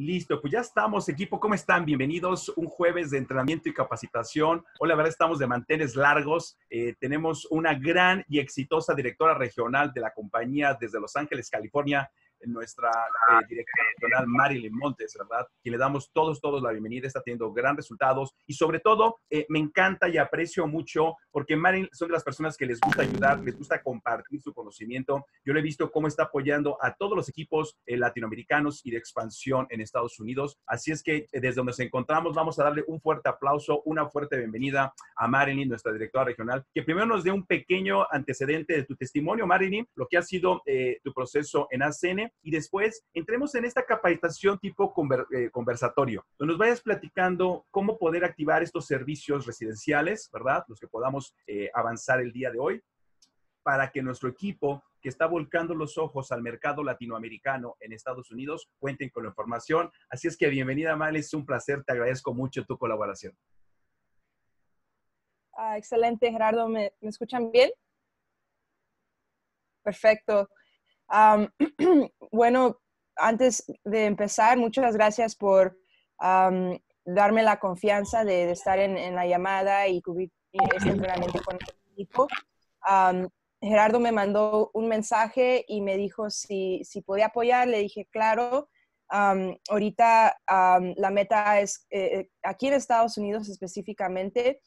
Listo, pues ya estamos, equipo. ¿Cómo están? Bienvenidos un jueves de entrenamiento y capacitación. Hoy la verdad estamos de mantenes largos. Eh, tenemos una gran y exitosa directora regional de la compañía desde Los Ángeles, California, nuestra eh, directora regional Marilyn Montes, ¿verdad? Que le damos todos, todos la bienvenida, está teniendo gran resultados y sobre todo eh, me encanta y aprecio mucho porque Marilyn son de las personas que les gusta ayudar, les gusta compartir su conocimiento. Yo le he visto cómo está apoyando a todos los equipos eh, latinoamericanos y de expansión en Estados Unidos. Así es que desde donde nos encontramos vamos a darle un fuerte aplauso, una fuerte bienvenida a Marilyn, nuestra directora regional, que primero nos dé un pequeño antecedente de tu testimonio, Marilyn, lo que ha sido tu proceso en ACN y después entremos en esta capacitación tipo eh, conversatorio, donde nos vayas platicando cómo poder activar estos servicios residenciales, ¿verdad? Los que podamos eh, avanzar el día de hoy, para que nuestro equipo que está volcando los ojos al mercado latinoamericano en Estados Unidos cuenten con la información. Así es que bienvenida, Males, es un placer, te agradezco mucho tu colaboración. Ah, excelente, Gerardo, ¿me escuchan bien? Perfecto. bueno, antes de empezar, muchas gracias por darme la confianza de, estar en, la llamada y cubrir este entrenamiento con el equipo. Gerardo me mandó un mensaje y me dijo si, si podía apoyar. Le dije, claro. ahorita la meta es, eh, eh, aquí en Estados Unidos específicamente,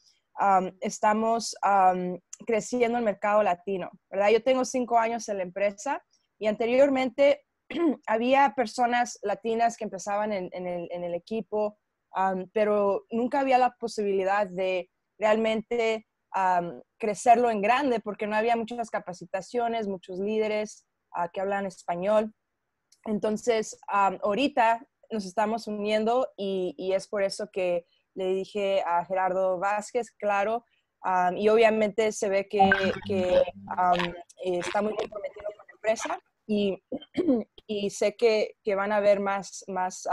estamos creciendo el mercado latino, Yo tengo cinco años en la empresa y anteriormente había personas latinas que empezaban en, el, equipo, pero nunca había la posibilidad de realmente crecerlo en grande porque no había muchas capacitaciones, muchos líderes ah, que hablan español. Entonces, ahorita nos estamos uniendo y, es por eso que le dije a Gerardo Vázquez, claro, y obviamente se ve que, que está muy comprometido empresa y, sé que, que, van a haber más, más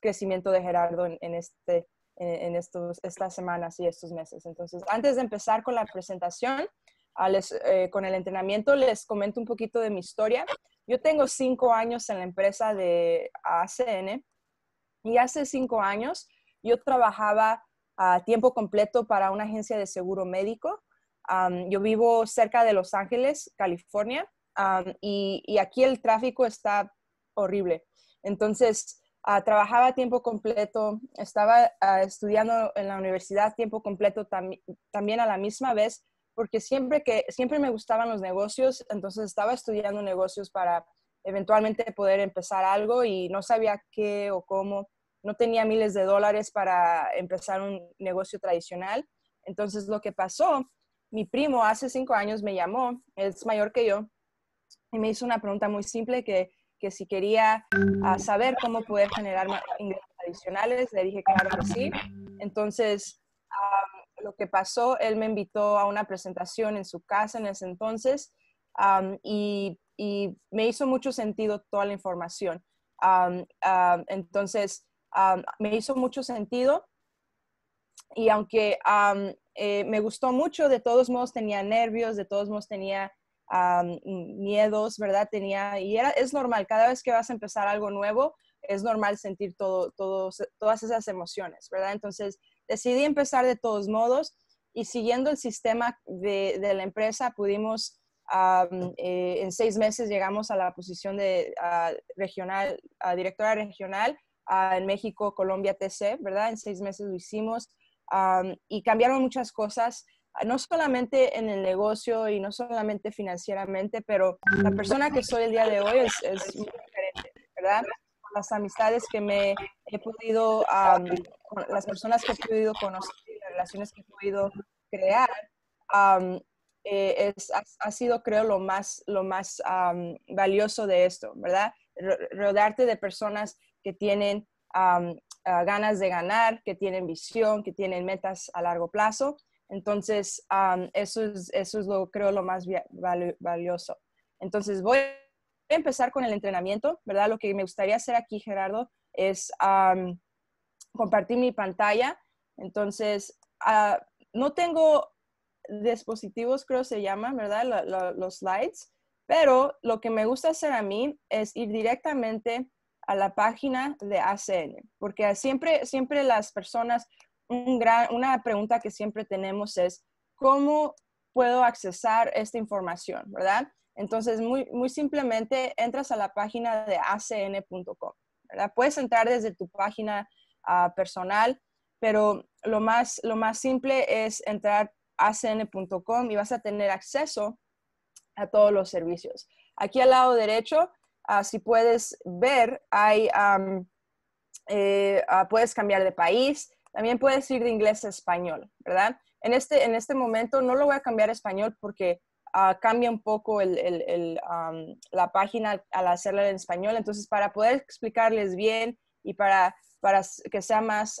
crecimiento de Gerardo en, este, en, estos, estas semanas y estos meses. Entonces, antes de empezar con la presentación, eh, con el entrenamiento, les comento un poquito de mi historia. Yo tengo cinco años en la empresa de ACN y hace cinco años yo trabajaba a tiempo completo para una agencia de seguro médico. yo vivo cerca de Los Ángeles, California, y, aquí el tráfico está horrible. Entonces, ah, trabajaba a tiempo completo, estaba ah, estudiando en la universidad a tiempo completo también a la misma vez, porque siempre, que, siempre me gustaban los negocios, entonces estaba estudiando negocios para eventualmente poder empezar algo y no sabía qué o cómo. No tenía miles de dólares para empezar un negocio tradicional. Entonces lo que pasó, mi primo hace cinco años me llamó, es mayor que yo, y me hizo una pregunta muy simple que, si quería ah, saber cómo poder generar ingresos adicionales. Le dije, claro que sí. Entonces, lo que pasó, él me invitó a una presentación en su casa en ese entonces y, me hizo mucho sentido toda la información. entonces, me hizo mucho sentido y aunque eh, me gustó mucho, de todos modos tenía nervios, de todos modos tenía miedos, ¿verdad? Tenía, y era, es normal, cada vez que vas a empezar algo nuevo, es normal sentir todo, todas esas emociones, ¿verdad? Entonces, decidí empezar de todos modos y siguiendo el sistema de, la empresa pudimos, eh, en seis meses llegamos a la posición de regional, directora regional en México, Colombia, TC, ¿verdad? En seis meses lo hicimos y cambiaron muchas cosas no solamente en el negocio y no solamente financieramente, pero la persona que soy el día de hoy es, muy diferente, ¿verdad? Las amistades que me he podido, las personas que he podido conocer, las relaciones que he podido crear, eh, ha, sido, creo, lo más, lo más valioso de esto, ¿verdad? Rodarte de personas que tienen ganas de ganar, que tienen visión, que tienen metas a largo plazo entonces, eso, es, eso es lo creo lo más valioso. Entonces, voy a empezar con el entrenamiento, ¿verdad? Lo que me gustaría hacer aquí, Gerardo, es compartir mi pantalla. Entonces, ah, no tengo dispositivos, creo se llaman, ¿verdad? los slides, pero lo que me gusta hacer a mí es ir directamente a la página de ACN, porque siempre, siempre las personas una pregunta que siempre tenemos es, ¿cómo puedo accesar esta información? ¿Verdad? Entonces, muy, simplemente entras a la página de acn.com, ¿verdad? Puedes entrar desde tu página ah, personal, pero lo más, simple es entrar acn.com y vas a tener acceso a todos los servicios. Aquí al lado derecho, ah, si puedes ver, hay, eh, ah, puedes cambiar de país, también puedes ir de inglés a español, ¿verdad? En este, en este momento no lo voy a cambiar a español porque ah, cambia un poco la página al hacerla en español. Entonces, para poder explicarles bien y para, que sea más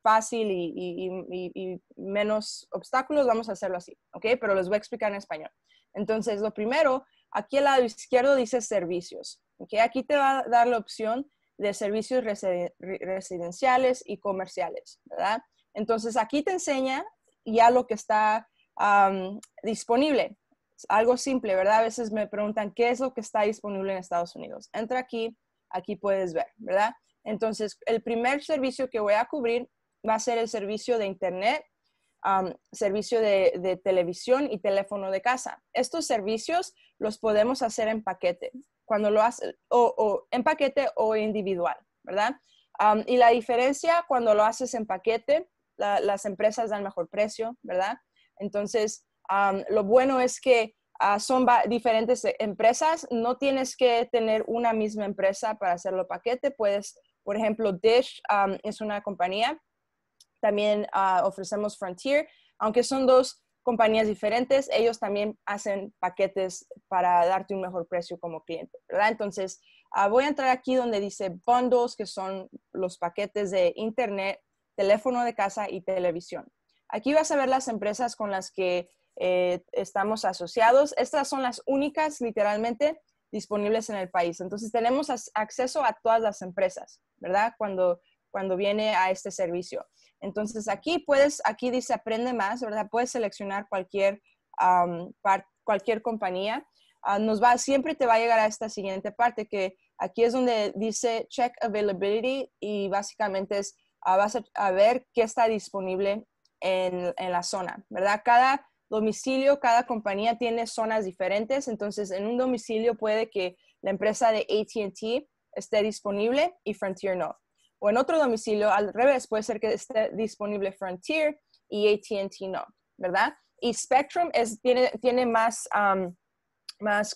fácil y, y, menos obstáculos, vamos a hacerlo así, ¿ok? Pero les voy a explicar en español. Entonces, lo primero, aquí al lado izquierdo dice servicios, ¿ok? Aquí te va a dar la opción de servicios residenciales y comerciales, ¿verdad? Entonces aquí te enseña ya lo que está disponible. algo simple, ¿verdad? A veces me preguntan qué es lo que está disponible en Estados Unidos. Entra aquí, aquí puedes ver, ¿verdad? Entonces, el primer servicio que voy a cubrir va a ser el servicio de Internet, servicio de, de televisión y teléfono de casa. Estos servicios los podemos hacer en paquete cuando lo haces o, o, en paquete o individual, ¿verdad? y la diferencia cuando lo haces en paquete, las empresas dan mejor precio, ¿verdad? Entonces, lo bueno es que ah, son diferentes e, empresas, no tienes que tener una misma empresa para hacerlo paquete, puedes, por ejemplo, Dish es una compañía, también ah, ofrecemos Frontier, aunque son dos compañías diferentes, ellos también hacen paquetes para darte un mejor precio como cliente, ¿verdad? Entonces, ah, voy a entrar aquí donde dice bundles, que son los paquetes de internet, teléfono de casa y televisión. Aquí vas a ver las empresas con las que eh, estamos asociados. Estas son las únicas, literalmente, disponibles en el país. Entonces, tenemos acceso a todas las empresas, ¿verdad? Cuando, cuando viene a este servicio. Entonces aquí puedes, aquí dice aprende más, ¿verdad? Puedes seleccionar cualquier, cualquier compañía. Ah, nos va, siempre te va a llegar a esta siguiente parte que aquí es donde dice check availability y básicamente es, ah, vas a, ver qué está disponible en, en la zona, ¿verdad? Cada domicilio, cada compañía tiene zonas diferentes, entonces en un domicilio puede que la empresa de ATT esté disponible y Frontier no o en otro domicilio, al revés, puede ser que esté disponible Frontier y ATT no, ¿verdad? Y Spectrum tiene, más, más,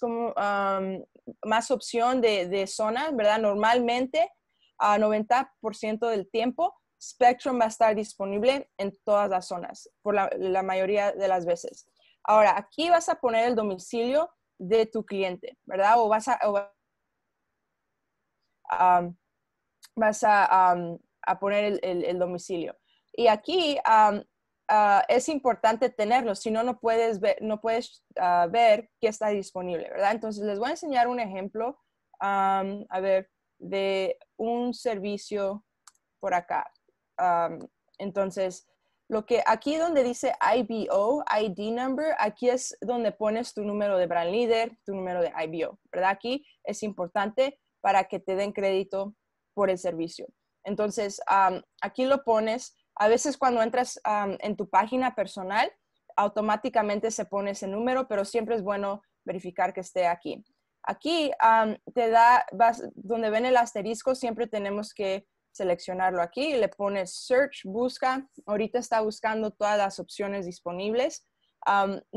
opción de, zona, ¿verdad? Normalmente, a 90% del tiempo, Spectrum va a estar disponible en todas las zonas, por la, mayoría de las veces. Ahora, aquí vas a poner el domicilio de tu cliente, ¿verdad? O vas a vas a, poner el, domicilio. Y aquí ah, es importante tenerlo, si no, no puedes ver, no puedes, ah, ver qué está disponible, ¿verdad? Entonces, les voy a enseñar un ejemplo, a ver, de un servicio por acá. entonces, lo que aquí donde dice IBO, ID number, aquí es donde pones tu número de brand leader, tu número de IBO, ¿verdad? Aquí es importante para que te den crédito por el servicio. Entonces, aquí lo pones. A veces cuando entras en tu página personal, automáticamente se pone ese número, pero siempre es bueno verificar que esté aquí. Aquí te da, donde ven el asterisco, siempre tenemos que seleccionarlo aquí. Le pones search, busca. Ahorita está buscando todas las opciones disponibles.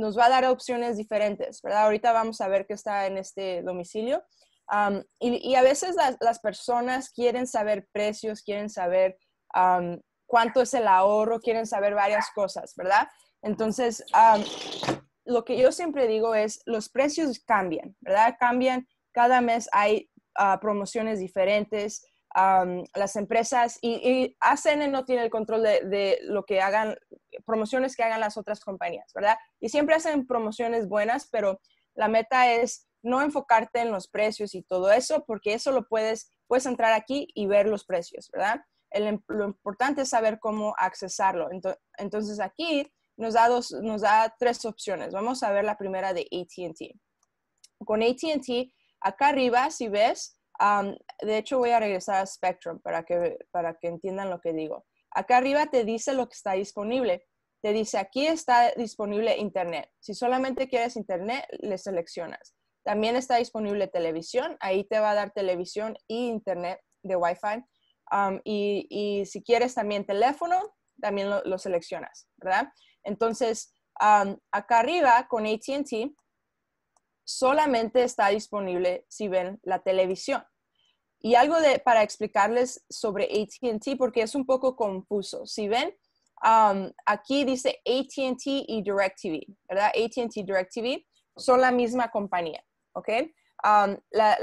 nos va a dar opciones diferentes, ¿verdad? Ahorita vamos a ver qué está en este domicilio y, a veces las, personas quieren saber precios, quieren saber cuánto es el ahorro, quieren saber varias cosas, ¿verdad? Entonces, lo que yo siempre digo es, los precios cambian, ¿verdad? Cambian, cada mes hay ah, promociones diferentes, las empresas y, y, ACN no tiene el control de lo que hagan, promociones que hagan las otras compañías, ¿verdad? Y siempre hacen promociones buenas, pero la meta es no enfocarte en los precios y todo eso, porque eso lo puedes, puedes entrar aquí y ver los precios, ¿verdad? Em, lo importante es saber cómo accesarlo. Entonces aquí nos da, dos, nos da tres opciones. Vamos a ver la primera de ATT. Con ATT, acá arriba, si ves, de hecho voy a regresar a Spectrum para que, para que entiendan lo que digo. Acá arriba te dice lo que está disponible. Te dice, aquí está disponible Internet. Si solamente quieres Internet, le seleccionas. También está disponible televisión, ahí te va a dar televisión e internet de Wi-Fi. Um, y, si quieres también teléfono, también lo, seleccionas, ¿verdad? Entonces, um, acá arriba con ATT solamente está disponible si ven la televisión. Y algo de, para explicarles sobre ATT, porque es un poco confuso. Si ven, um, aquí dice ATT y DirecTV, ¿verdad? ATT y DirecTV son la misma compañía. ¿ok? Um, la,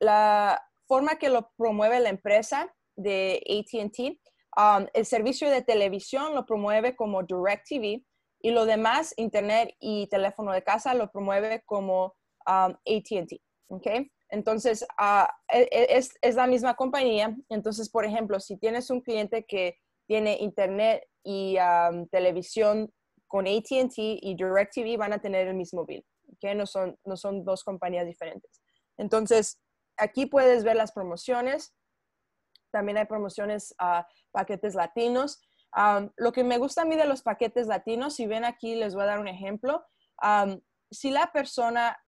la, forma que lo promueve la empresa de ATT, um, el servicio de televisión lo promueve como DirecTV y lo demás, internet y teléfono de casa, lo promueve como um, ATT, ¿ok? Entonces, ah, e, e, es, la misma compañía. Entonces, por ejemplo, si tienes un cliente que tiene internet y televisión con ATT y DirecTV van a tener el mismo bill que no son, no son dos compañías diferentes. Entonces, aquí puedes ver las promociones. También hay promociones a paquetes latinos. lo que me gusta a mí de los paquetes latinos, si ven aquí, les voy a dar un ejemplo. si la persona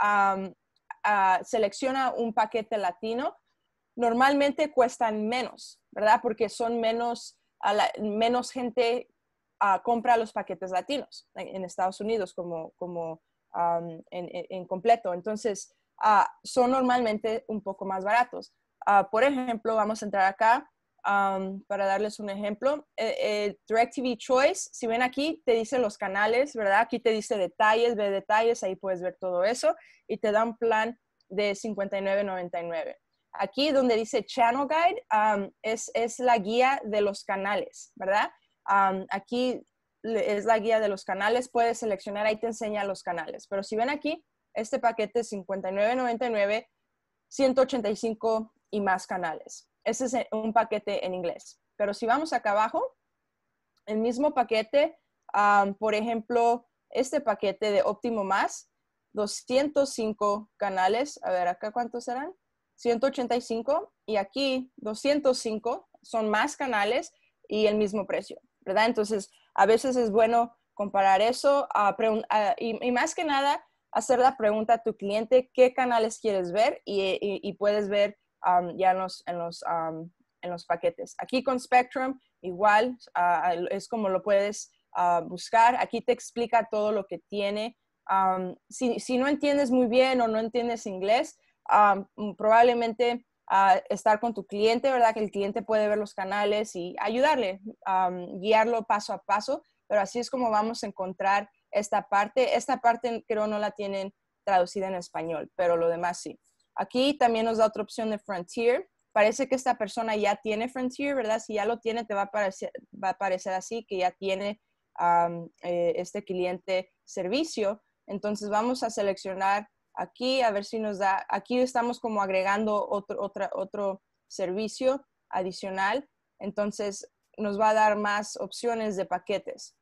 selecciona un paquete latino, normalmente cuestan menos, ¿verdad? Porque son menos, menos gente ah, compra los paquetes latinos en Estados Unidos como, como en, completo. Entonces, ah, son normalmente un poco más baratos. Ah, por ejemplo, vamos a entrar acá para darles un ejemplo. Eh, eh TV Choice, si ven aquí, te dicen los canales, ¿verdad? Aquí te dice detalles, ve detalles, ahí puedes ver todo eso y te da un plan de 59.99. Aquí donde dice Channel Guide es, es, la guía de los canales, ¿verdad? aquí es la guía de los canales, puedes seleccionar, ahí te enseña los canales. Pero si ven aquí, este paquete es 59.99, 185 y más canales. Ese es eh, un paquete en inglés. Pero si vamos acá abajo, el mismo paquete, ah, por ejemplo, este paquete de óptimo más, 205 canales. A ver, acá cuántos serán? 185 y aquí 205 son más canales y el mismo precio, ¿verdad? Entonces, a veces es bueno comparar eso y, más que nada hacer la pregunta a tu cliente qué canales quieres ver y, eh, puedes ver ya en los, en, los, en los paquetes. Aquí con Spectrum igual es como lo puedes ah, buscar. Aquí te explica todo lo que tiene. si, si, no entiendes muy bien o no entiendes inglés, probablemente estar con tu cliente, ¿verdad? Que el cliente puede ver los canales y ayudarle, guiarlo paso a paso, pero así es como vamos a encontrar esta parte. Esta parte creo no la tienen traducida en español, pero lo demás sí. Aquí también nos da otra opción de Frontier. Parece que esta persona ya tiene Frontier, ¿verdad? Si ya lo tiene, te va a parecer, va a así, que ya tiene eh, este cliente servicio. Entonces vamos a seleccionar aquí, a ver si nos da, aquí estamos como agregando otro, servicio adicional, entonces nos va a dar más opciones de paquetes.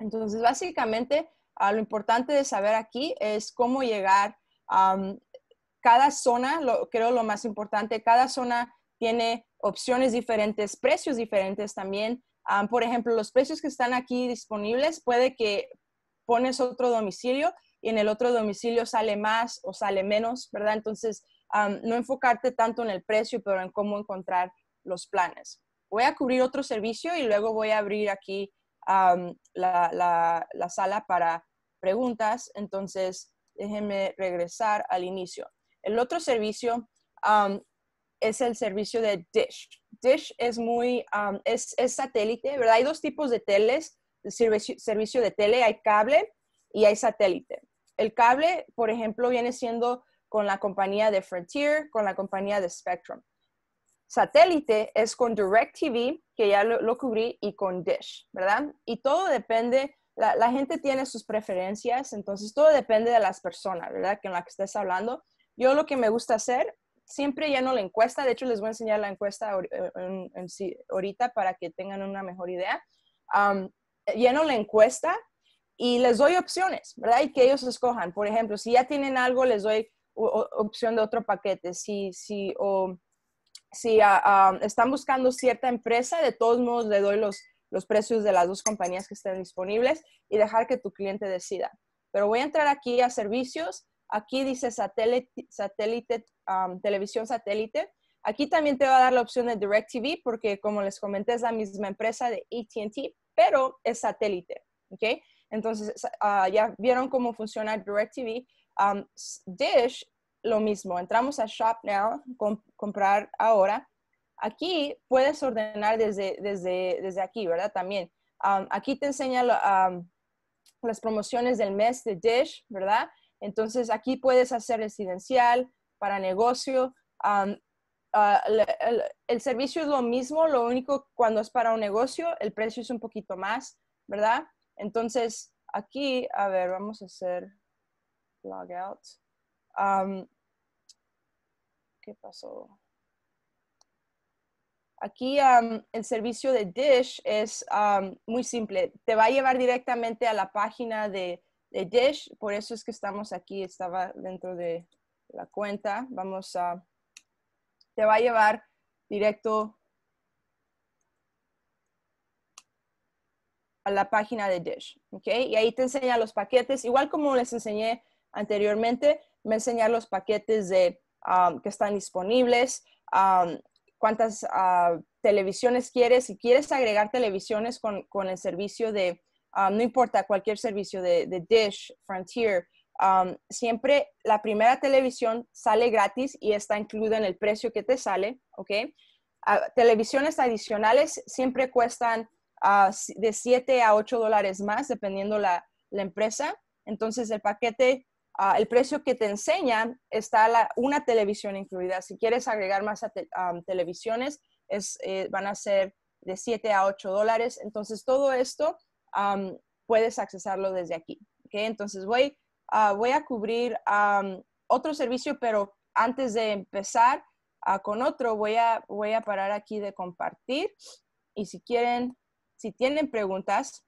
Entonces, básicamente, ah, lo importante de saber aquí es cómo llegar a cada zona, creo lo más importante, cada zona tiene opciones diferentes, precios diferentes también. por ejemplo, los precios que están aquí disponibles, puede que pones otro domicilio y en el otro domicilio sale más o sale menos, ¿verdad? Entonces, no enfocarte tanto en el precio, pero en cómo encontrar los planes. Voy a cubrir otro servicio y luego voy a abrir aquí la, sala para preguntas. Entonces, déjenme regresar al inicio. El otro servicio es el servicio de Dish. Dish es muy, es, satélite, ¿verdad? Hay dos tipos de teles, servicio de tele, hay cable y hay satélite el cable, por ejemplo, viene siendo con la compañía de Frontier, con la compañía de Spectrum. Satélite es con DirecTV, que ya lo, cubrí, y con Dish, ¿verdad? Y todo depende, la, gente tiene sus preferencias, entonces todo depende de las personas, ¿verdad? Con la que estés hablando. Yo lo que me gusta hacer, siempre lleno la encuesta, de hecho les voy a enseñar la encuesta eh, ahorita para que tengan una mejor idea. lleno la encuesta y les doy opciones, ¿verdad? Y que ellos escojan. Por ejemplo, si ya tienen algo, les doy opción de otro paquete. Si, si, o, si ah, ah, están buscando cierta empresa, de todos modos le doy los, los precios de las dos compañías que estén disponibles y dejar que tu cliente decida. Pero voy a entrar aquí a servicios. Aquí dice satélite, satélite televisión satélite. Aquí también te va a dar la opción de DirecTV porque como les comenté es la misma empresa de ATT, pero es satélite. ¿okay? Entonces, ah, ya vieron cómo funciona DirecTV. Um, Dish, lo mismo. Entramos a Shop Now, comprar ahora. Aquí puedes ordenar desde, desde, aquí, ¿verdad? También. Um, aquí te enseña um, las promociones del mes de Dish, ¿verdad? Entonces, aquí puedes hacer residencial, para negocio. Um, ah, el, servicio es lo mismo, lo único cuando es para un negocio, el precio es un poquito más, ¿verdad? Entonces, aquí, a ver, vamos a hacer logout. Um, ¿Qué pasó? Aquí um, el servicio de Dish es um, muy simple. Te va a llevar directamente a la página de, Dish. Por eso es que estamos aquí. Estaba dentro de la cuenta. Vamos a... Te va a llevar directo a la página de Dish, ¿ok? Y ahí te enseña los paquetes, igual como les enseñé anteriormente, me enseña los paquetes de, um, que están disponibles, um, cuántas uh, televisiones quieres, si quieres agregar televisiones con, el servicio de, um, no importa, cualquier servicio de, Dish, Frontier, siempre la primera televisión sale gratis y está incluida en el precio que te sale, ¿ok? Ah, televisiones adicionales siempre cuestan de 7 a 8 dólares más, dependiendo la, la empresa. Entonces, el paquete, ah, el precio que te enseñan está la, una televisión incluida. Si quieres agregar más televisiones, es, eh, van a ser de 7 a 8 dólares. Entonces, todo esto puedes accesarlo desde aquí. Entonces, voy, ah, voy a cubrir otro servicio, pero antes de empezar ah, con otro, voy a, voy a parar aquí de compartir. Y si quieren, si tienen preguntas,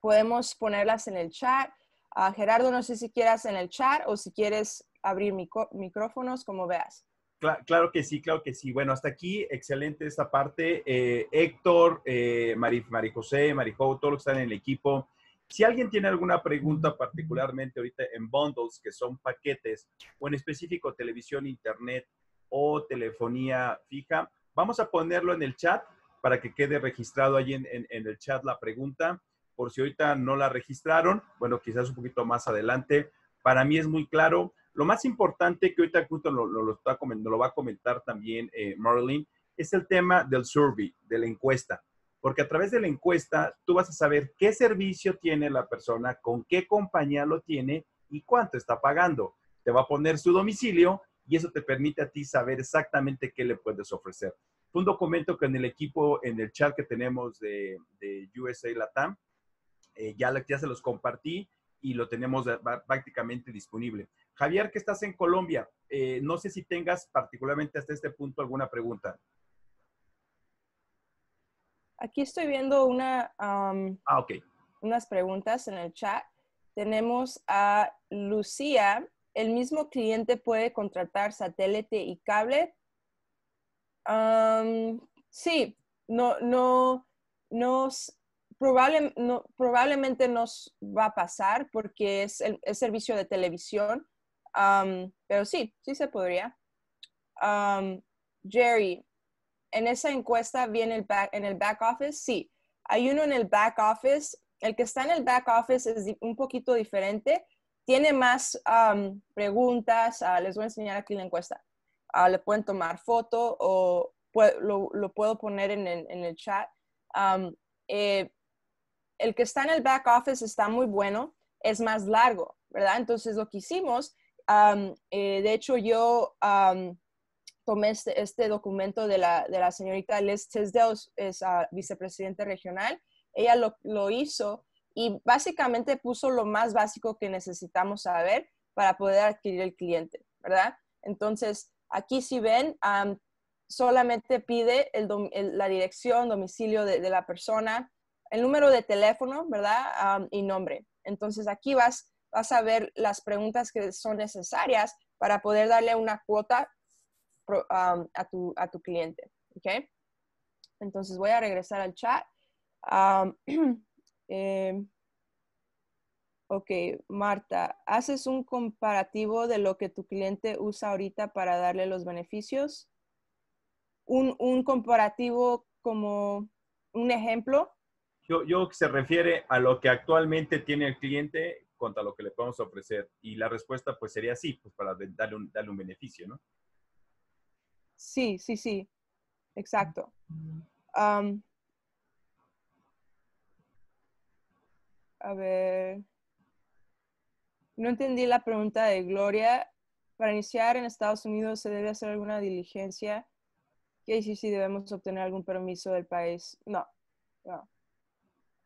podemos ponerlas en el chat. Ah, Gerardo, no sé si quieras en el chat o si quieres abrir micrófonos, como veas. Claro, que sí, claro que sí. Bueno, hasta aquí, excelente esta parte. Eh, Héctor, eh, Mari, José, Marijo, todos los que están en el equipo. Si alguien tiene alguna pregunta particularmente ahorita en bundles, que son paquetes, o en específico televisión, internet o telefonía fija, vamos a ponerlo en el chat para que quede registrado ahí en, el chat la pregunta. Por si ahorita no la registraron, bueno, quizás un poquito más adelante. Para mí es muy claro. Lo más importante que ahorita justo lo, lo, lo, lo va a comentar también eh, Marilyn es el tema del survey, de la encuesta. Porque a través de la encuesta tú vas a saber qué servicio tiene la persona, con qué compañía lo tiene y cuánto está pagando. Te va a poner su domicilio y eso te permite a ti saber exactamente qué le puedes ofrecer un documento que en el equipo, en el chat que tenemos de, USA Latam, eh, ya, ya se los compartí y lo tenemos prácticamente disponible. Javier, que estás en Colombia, eh, no sé si tengas particularmente hasta este punto alguna pregunta. Aquí estoy viendo una, ah, unas preguntas en el chat. Tenemos a Lucía. ¿El mismo cliente puede contratar satélite y cable sí, no, no, nos, no, probablemente nos va a pasar porque es el, servicio de televisión, pero sí, sí se podría. Jerry, en esa encuesta viene el en el back office, sí, hay uno en el back office. El que está en el back office es un poquito diferente, tiene más preguntas, ah, les voy a enseñar aquí la encuesta Ah, le pueden tomar foto o lo, puedo poner en el, chat. Eh, el que está en el back office está muy bueno, es más largo, ¿verdad? Entonces lo que hicimos, eh, de hecho yo tomé este, este, documento de la, de la señorita Liz Tisdale, es ah, vicepresidente regional, ella lo, lo, hizo y básicamente puso lo más básico que necesitamos saber para poder adquirir el cliente, ¿verdad? Entonces, Aquí si ven, solamente pide la dirección, domicilio de, la persona, el número de teléfono, ¿verdad? y nombre. Entonces aquí vas, a ver las preguntas que son necesarias para poder darle una cuota a, tu, cliente. Entonces voy a regresar al chat. Eh, ok, Marta, ¿haces un comparativo de lo que tu cliente usa ahorita para darle los beneficios? Un, comparativo como un ejemplo. Yo, yo se refiere a lo que actualmente tiene el cliente contra lo que le podemos ofrecer. Y la respuesta pues sería sí, pues para darle un, darle un beneficio, ¿no? Sí, sí, sí. Exacto. a ver. No entendí la pregunta de Gloria. Para iniciar en Estados Unidos, ¿se debe hacer alguna diligencia? ¿Qué sí si debemos obtener algún permiso del país? No, no.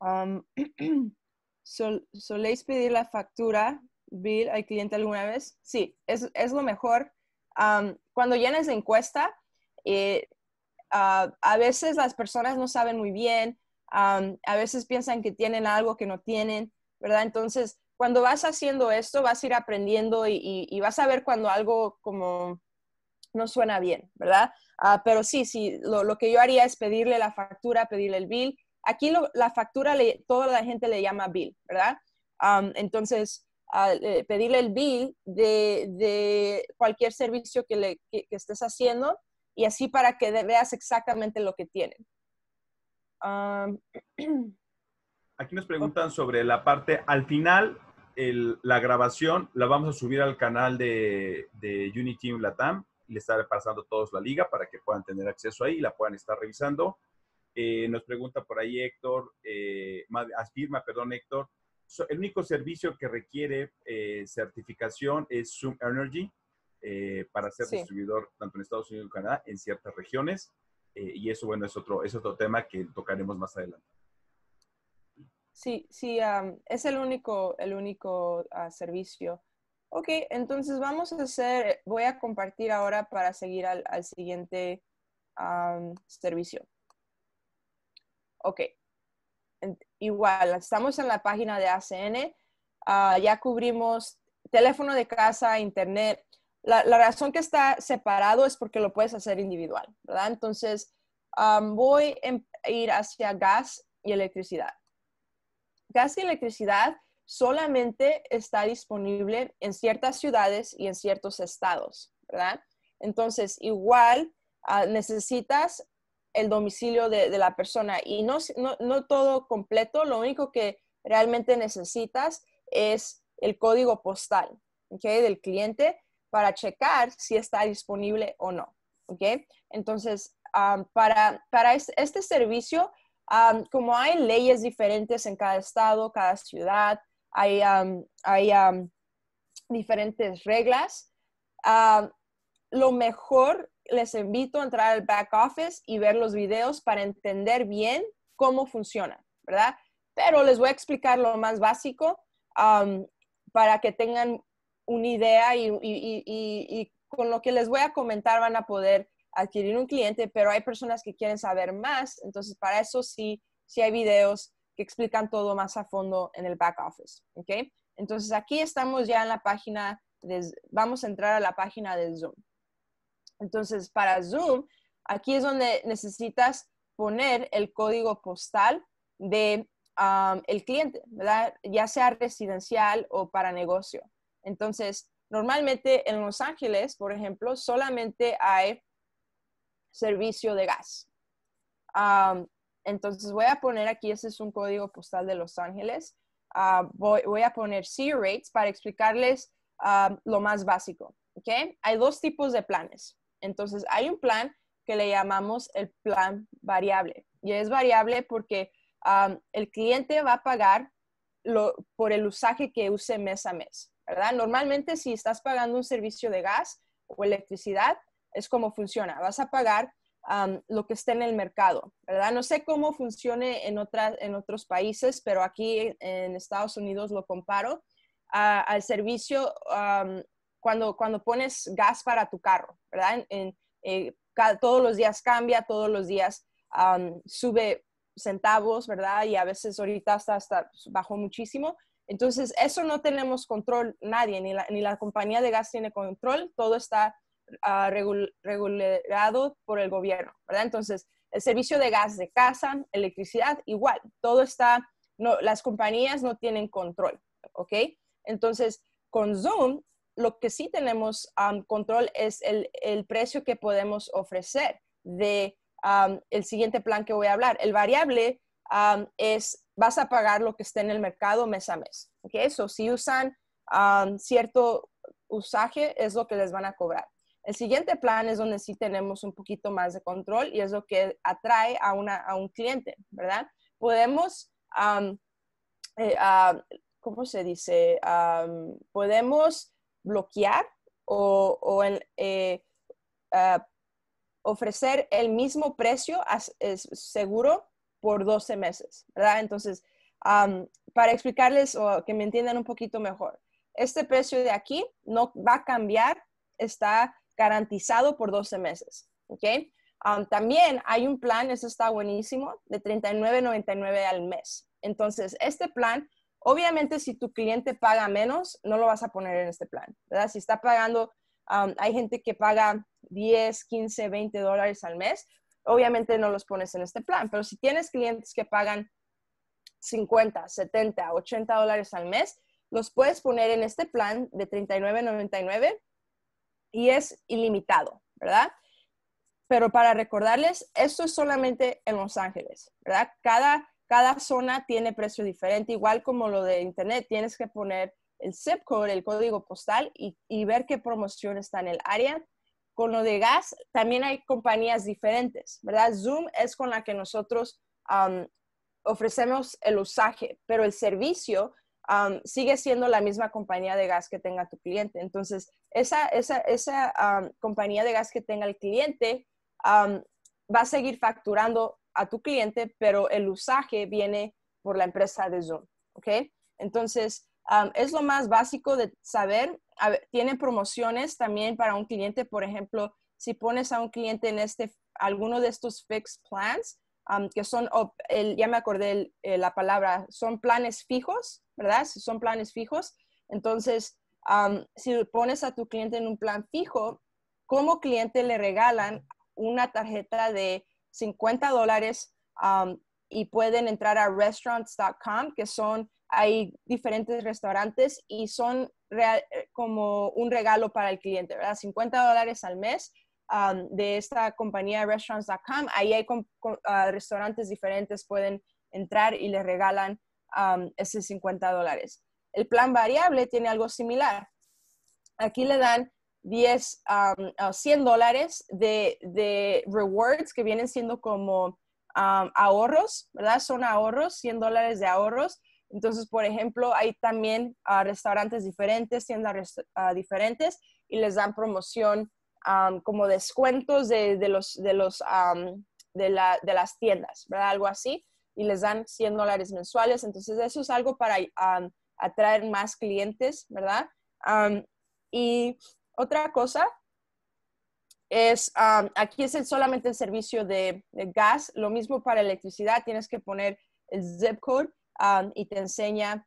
Um, ¿Soléis pedir la factura, bill, al cliente alguna vez? Sí, es, lo mejor. Um, cuando llenas la encuesta, eh, ah, a veces las personas no saben muy bien, um, a veces piensan que tienen algo que no tienen, ¿verdad? Entonces, cuando vas haciendo esto, vas a ir aprendiendo y, vas a ver cuando algo como no suena bien, ¿verdad? Ah, pero sí, sí, lo, que yo haría es pedirle la factura, pedirle el bill. Aquí la factura, toda la gente le llama bill, ¿verdad? entonces, ah, eh, pedirle el bill de, cualquier servicio que, estés haciendo y así para que veas exactamente lo que tienen. Aquí nos preguntan sobre la parte al final la grabación la vamos a subir al canal de, de Unity Latam. Le estaré pasando todos la liga para que puedan tener acceso ahí y la puedan estar revisando. Eh, nos pregunta por ahí Héctor, eh, afirma, perdón Héctor, el único servicio que requiere eh, certificación es Zoom Energy para ser distribuidor tanto en Estados Unidos como Canadá, en ciertas regiones. y eso, bueno, es otro, es otro tema que tocaremos más adelante. Sí, sí, es el único, el único ah, servicio. Ok, entonces vamos a hacer, voy a compartir ahora para seguir al, siguiente servicio. Ok, igual, estamos en la página de ACN, ah, ya cubrimos teléfono de casa, internet. La, razón que está separado es porque lo puedes hacer individual, ¿verdad? Entonces, voy a em, ir hacia gas y electricidad gas y electricidad solamente está disponible en ciertas ciudades y en ciertos estados, ¿verdad? Entonces, igual ah, necesitas el domicilio de, la persona y no, no, todo completo, lo único que realmente necesitas es el código postal del cliente para checar si está disponible o no. ¿ok? Entonces, ah, para este servicio como hay leyes diferentes en cada estado, cada ciudad, hay, hay diferentes reglas, lo mejor les invito a entrar al back office y ver los videos para entender bien cómo funciona, ¿verdad? Pero les voy a explicar lo más básico para que tengan una idea y con lo que les voy a comentar van a poder adquirir un cliente, pero hay personas que quieren saber más, entonces para eso sí, sí hay videos que explican todo más a fondo en el back office, ¿ok? Entonces aquí estamos ya en la página, vamos a entrar a la página de Zoom. Entonces para Zoom, aquí es donde necesitas poner el código postal de el cliente, ¿verdad? Ya sea residencial o para negocio. Entonces, normalmente en Los Ángeles, por ejemplo, solamente hay servicio de gas. entonces voy a poner aquí, ese es un código postal de Los Ángeles. Ah, voy, a poner C rates para explicarles lo más básico. ¿okay? Hay dos tipos de planes. Entonces hay un plan que le llamamos el plan variable. Y es variable porque el cliente va a pagar por el usaje que use mes a mes, ¿verdad? Normalmente si estás pagando un servicio de gas o electricidad, es como funciona. Vas a pagar lo que esté en el mercado, ¿verdad? No sé cómo funcione en, otras, en otros países, pero aquí en Estados Unidos lo comparo al servicio cuando, cuando pones gas para tu carro, ¿verdad? En, eh, todos los días cambia, todos los días sube centavos, ¿verdad? Y a veces ahorita hasta, hasta bajó muchísimo. Entonces, eso no tenemos control nadie, ni la, ni la compañía de gas tiene control, todo está Ah, regulado por el gobierno, ¿verdad? Entonces, el servicio de gas de casa, electricidad, igual, todo está, las compañías no tienen control, ¿ok? Entonces, con Zoom, lo que sí tenemos control es el, precio que podemos ofrecer de el siguiente plan que voy a hablar. El variable es, vas a pagar lo que esté en el mercado mes a mes, ¿ok? Eso, si usan cierto usaje, es lo que les van a cobrar. El siguiente plan es donde sí tenemos un poquito más de control y es lo que atrae a, un cliente, ¿verdad? Podemos, eh, ¿cómo se dice? podemos bloquear o, eh, ah, ofrecer el mismo precio seguro por 12 meses, ¿verdad? Entonces, para explicarles o que me entiendan un poquito mejor, este precio de aquí no va a cambiar, está garantizado por 12 meses. ¿okay? Um, también hay un plan, eso está buenísimo, de 39.99 al mes. Entonces, este plan, obviamente si tu cliente paga menos, no lo vas a poner en este plan, ¿verdad? Si está pagando, um, hay gente que paga 10, 15, 20 dólares al mes, obviamente no los pones en este plan, pero si tienes clientes que pagan 50, 70, 80 dólares al mes, los puedes poner en este plan de 39.99 y es ilimitado, ¿verdad? Pero para recordarles, esto es solamente en Los Ángeles, ¿verdad? Cada, cada zona tiene precio diferente, igual como lo de Internet, tienes que poner el zip code, el código postal y, ver qué promoción está en el área. Con lo de gas, también hay compañías diferentes, ¿verdad? Zoom es con la que nosotros ofrecemos el usaje, pero el servicio sigue siendo la misma compañía de gas que tenga tu cliente. Entonces, esa, esa, esa compañía de gas que tenga el cliente va a seguir facturando a tu cliente, pero el usaje viene por la empresa de Zoom, Entonces, es lo más básico de saber. tiene promociones también para un cliente, por ejemplo, si pones a un cliente en este, alguno de estos fixed plans, que son, el, ya me acordé eh, la palabra, son planes fijos, ¿verdad? Son planes fijos. Entonces, si pones a tu cliente en un plan fijo, como cliente le regalan una tarjeta de 50 dólares y pueden entrar a restaurants.com, que son, hay diferentes restaurantes y son eh, como un regalo para el cliente, ¿verdad? 50 dólares al mes Um, de esta compañía restaurants.com. Ahí hay ah, restaurantes diferentes, pueden entrar y les regalan um, esos 50 dólares. El plan variable tiene algo similar. Aquí le dan 10, 100 um, dólares de, rewards que vienen siendo como ahorros, ¿verdad? Son ahorros, 100 dólares de ahorros. Entonces, por ejemplo, hay también ah, restaurantes diferentes, tiendas ah, diferentes y les dan promoción como descuentos de, de los, de, los de, la, de, las tiendas, ¿verdad? Algo así, y les dan 100 dólares mensuales. Entonces, eso es algo para atraer más clientes, ¿verdad? y otra cosa es, aquí es el, solamente el servicio de, gas, lo mismo para electricidad, tienes que poner el zip code y te enseña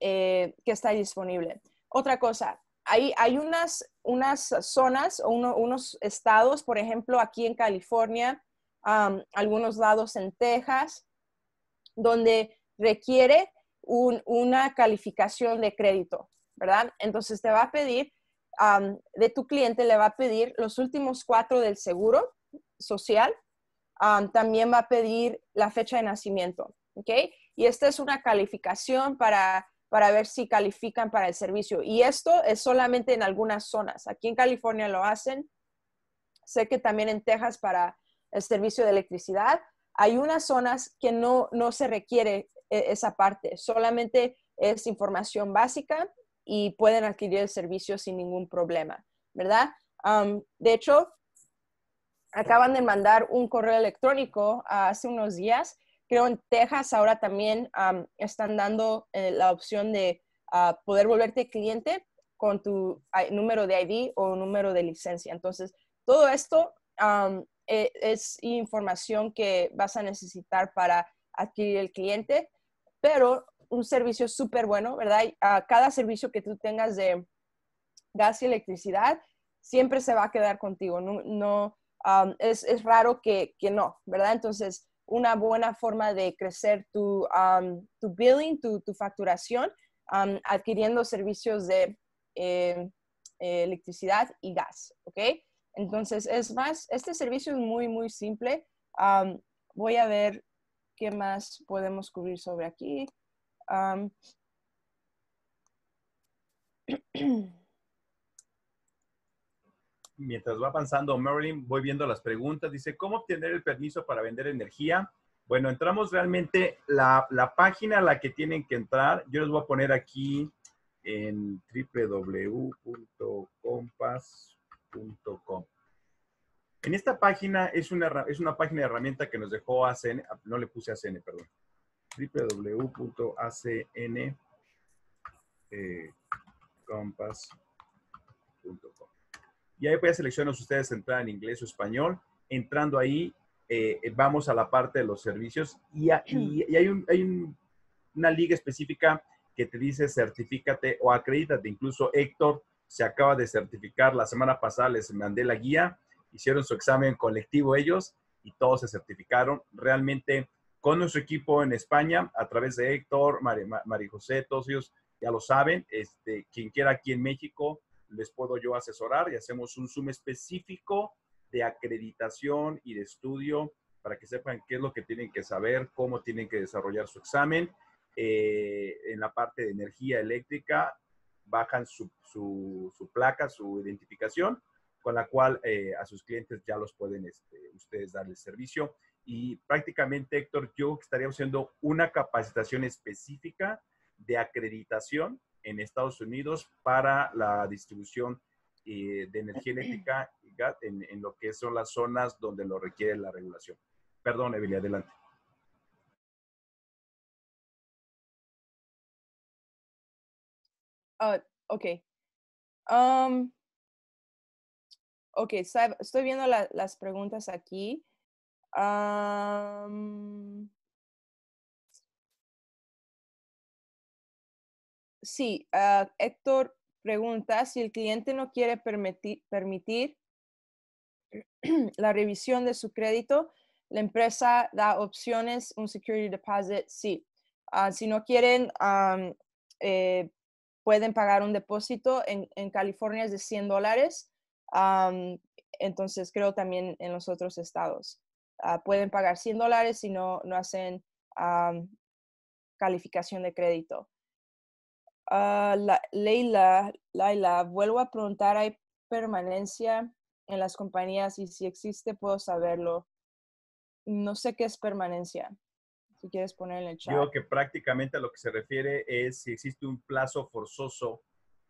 eh, que está disponible. Otra cosa, hay, unas, unas zonas o unos estados, por ejemplo, aquí en California, algunos lados en Texas, donde requiere una calificación de crédito, ¿verdad? Entonces te va a pedir, de tu cliente le va a pedir los últimos cuatro del seguro social, también va a pedir la fecha de nacimiento, ¿ok? Y esta es una calificación para para ver si califican para el servicio. Y esto es solamente en algunas zonas. Aquí en California lo hacen. Sé que también en Texas para el servicio de electricidad. Hay unas zonas que no, se requiere eh, esa parte, solamente es información básica y pueden adquirir el servicio sin ningún problema, ¿verdad? de hecho, acaban de mandar un correo electrónico hace unos días Creo en Texas ahora también están dando eh, la opción de ah, poder volverte cliente con tu ah, número de ID o número de licencia. Entonces, todo esto e, es, información que vas a necesitar para adquirir el cliente, pero un servicio súper bueno, ¿verdad? A ah, cada servicio que tú tengas de gas y electricidad siempre se va a quedar contigo. No, es, es, raro que, que no, ¿verdad? Entonces, una buena forma de crecer tu, um, tu billing, tu, facturación, um, adquiriendo servicios de eh, eh, electricidad y gas, Entonces, es más, este servicio es muy, muy simple. Um, voy a ver qué más podemos cubrir sobre aquí. mientras va avanzando Marilyn, voy viendo las preguntas. Dice, ¿cómo obtener el permiso para vender energía? Bueno, entramos realmente la, la página a la que tienen que entrar. Yo les voy a poner aquí en www.compas.com. En esta página es una, es una página de herramienta que nos dejó ACN, no le puse ACN, perdón, www.acncompass.com. Y ahí pues seleccionan ustedes entrar en inglés o español. Entrando ahí, eh, vamos a la parte de los servicios y, hay, una liga específica que te dice certifícate o acredítate. Incluso Héctor se acaba de certificar la semana pasada, les mandé la guía, hicieron su examen colectivo ellos y todos se certificaron. Realmente con nuestro equipo en España, a través de Héctor, María José, todos ellos ya lo saben, este, quien quiera aquí en México, les puedo yo asesorar y hacemos un Zoom específico de acreditación y de estudio para que sepan qué es lo que tienen que saber, cómo tienen que desarrollar su examen. Eh, en la parte de energía eléctrica, bajan su, su, placa, su identificación, con la cual eh, a sus clientes ya los pueden este, ustedes dar el servicio. Y prácticamente, Héctor, yo estaría haciendo una capacitación específica de acreditación en Estados Unidos para la distribución eh, de energía eléctrica en, lo que son las zonas donde lo requiere la regulación. Perdón, Evelyn, adelante. Ah, ok. Um, ok, estoy viendo las preguntas aquí. Um, sí, ah, Héctor pregunta si el cliente no quiere permitir, la revisión de su crédito, la empresa da opciones, un security deposit, sí. Ah, si no quieren, eh, pueden pagar un depósito. En, California es de 100 dólares. entonces, creo también en los otros estados. Ah, pueden pagar 100 dólares si no, no hacen calificación de crédito. Ah, la, Leila, vuelvo a preguntar, ¿hay permanencia en las compañías? Y si existe, puedo saberlo. No sé qué es permanencia. Si quieres poner en el chat. Yo creo que prácticamente a lo que se refiere es si existe un plazo forzoso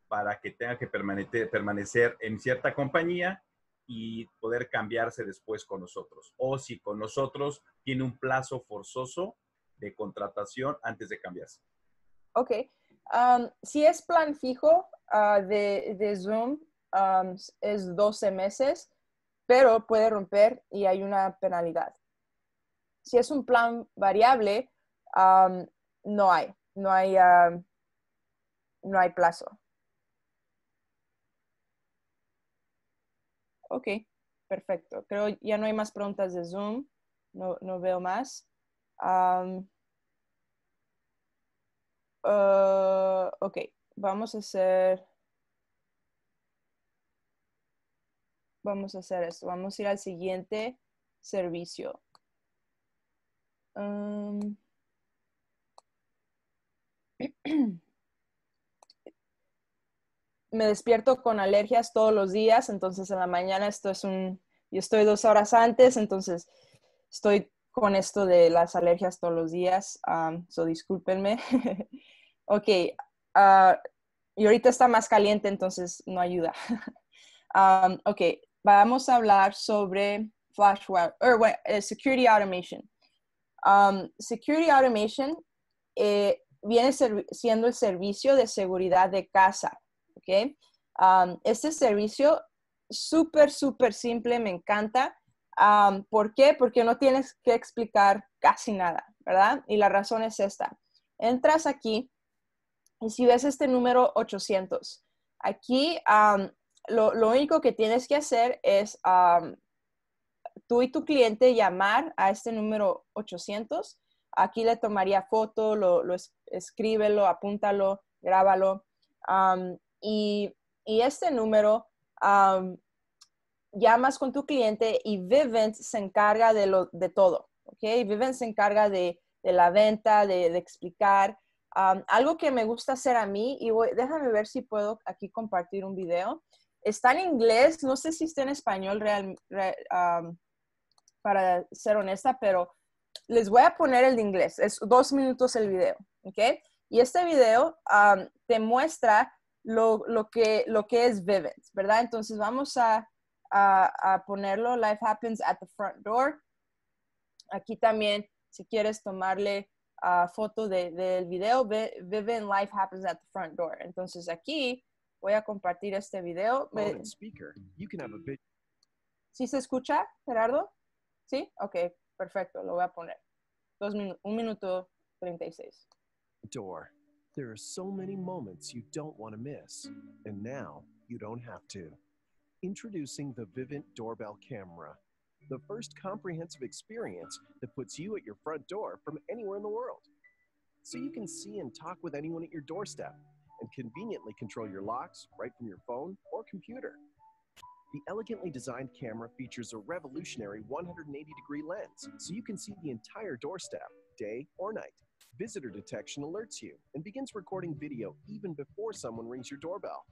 para que tenga que permanecer, permanecer en cierta compañía y poder cambiarse después con nosotros. O si con nosotros tiene un plazo forzoso de contratación antes de cambiarse. Ok si es plan fijo ah, de, Zoom, es 12 meses, pero puede romper y hay una penalidad. Si es un plan variable, no hay, no hay, no hay plazo. Ok, perfecto. Creo ya no hay más preguntas de Zoom. No, no veo más. Um, Ah, ok, vamos a hacer... Vamos a hacer esto. Vamos a ir al siguiente servicio. me despierto con alergias todos los días, entonces en la mañana esto es un, yo estoy dos horas antes, entonces estoy con esto de las alergias todos los días, so discúlpenme. ok, ah, y ahorita está más caliente, entonces no ayuda. Um, ok, vamos a hablar sobre Flashware, eh, Security Automation. Um, security Automation eh, viene siendo el servicio de seguridad de casa, um, este servicio súper, súper simple, me encanta. ¿Por qué? Porque no tienes que explicar casi nada, ¿verdad? Y la razón es esta. Entras aquí y si ves este número 800, aquí lo, único que tienes que hacer es tú y tu cliente llamar a este número 800. Aquí le tomaría foto, lo, escríbelo, apúntalo, grábalo. y, este número llamas con tu cliente y Vivent se encarga de, todo. okay se encarga de, la venta, de, de explicar algo que me gusta hacer a mí, y déjame ver si puedo aquí compartir un video. Está en inglés, no sé si está en español para ser honesta, pero les voy a poner el de inglés. Es dos minutos el video, ¿ok? Y este video te muestra lo, lo, que, lo que es Vivid, ¿verdad? Entonces vamos a, a, a ponerlo. Life happens at the front door. Aquí también, si quieres tomarle uh, foto de, del video, Vive and Life Happens at the Front Door. Entonces aquí voy a compartir este video. Me... Oh, speaker. You can have a bit... ¿Sí se escucha, Gerardo? ¿Sí? Ok, perfecto, lo voy a poner. Dos minu un minuto treinta y seis. Door. There are so many moments you don't want to miss, and now you don't have to. Introducing the Vivint Doorbell Camera the first comprehensive experience that puts you at your front door from anywhere in the world. So you can see and talk with anyone at your doorstep and conveniently control your locks right from your phone or computer. The elegantly designed camera features a revolutionary 180 degree lens so you can see the entire doorstep, day or night. Visitor detection alerts you and begins recording video even before someone rings your doorbell.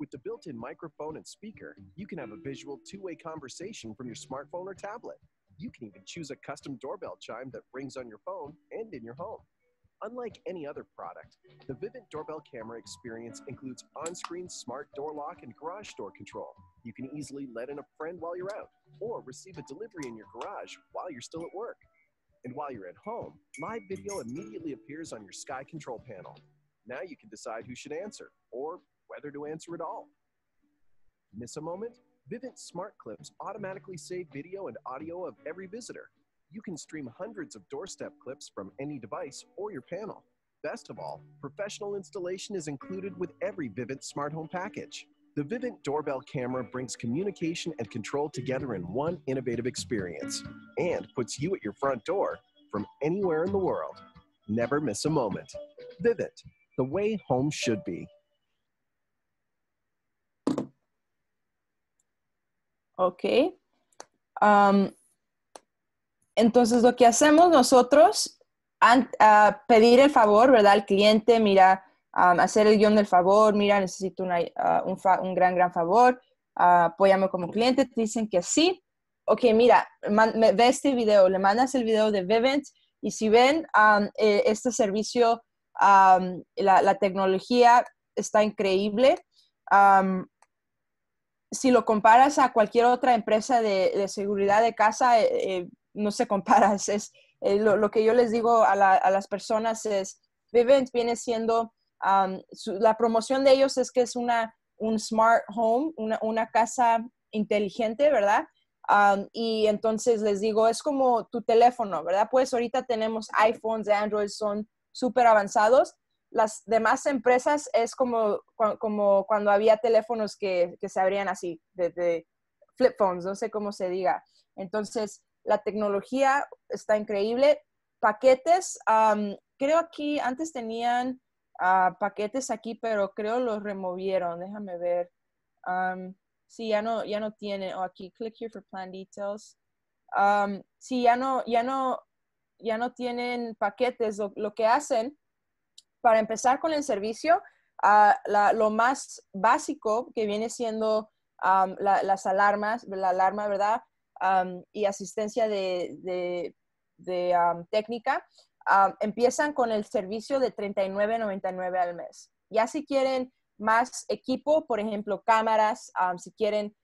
With the built in microphone and speaker, you can have a visual two way conversation from your smartphone or tablet. You can even choose a custom doorbell chime that rings on your phone and in your home. Unlike any other product, the Vivint doorbell camera experience includes on screen smart door lock and garage door control. You can easily let in a friend while you're out or receive a delivery in your garage while you're still at work. And while you're at home, live video immediately appears on your Sky control panel. Now you can decide who should answer or whether to answer at all. Miss a moment? Vivint Smart Clips automatically save video and audio of every visitor. You can stream hundreds of doorstep clips from any device or your panel. Best of all, professional installation is included with every Vivint Smart Home package. The Vivint doorbell camera brings communication and control together in one innovative experience and puts you at your front door from anywhere in the world. Never miss a moment. Vivint, the way home should be. Ok. entonces, lo que hacemos nosotros, pedir el favor, ¿verdad? Al cliente, mira, hacer el guión del favor, mira, necesito ah, un, gran, gran favor, Apoyame ah, apóyame como cliente, te dicen que sí. Ok, mira, me ve este video, le mandas el video de Vivint y si ven e, este servicio, la, la, tecnología está increíble si lo comparas a cualquier otra empresa de, seguridad de casa, eh, eh, no se comparas. Es, eh, lo, que yo les digo a, las personas es, Vivint viene siendo, la promoción de ellos es que es una, un smart home, una, casa inteligente, ¿verdad? y entonces les digo, es como tu teléfono, ¿verdad? Pues ahorita tenemos iPhones, Android, son súper avanzados, las demás empresas es como, como cuando había teléfonos que, se abrían así, de, flip phones, no sé cómo se diga. Entonces, la tecnología está increíble. Paquetes, creo aquí antes tenían ah, paquetes aquí, pero creo los removieron. Déjame ver. Um, sí, ya no, ya no tienen. O oh, aquí, click here for plan details. sí, ya no, ya no, ya no tienen paquetes. lo que hacen para empezar con el servicio, ah, lo más básico que viene siendo las alarmas, la alarma, ¿verdad? y asistencia de, técnica, empiezan con el servicio de $39.99 al mes. Ya si quieren más equipo, por ejemplo, cámaras, si quieren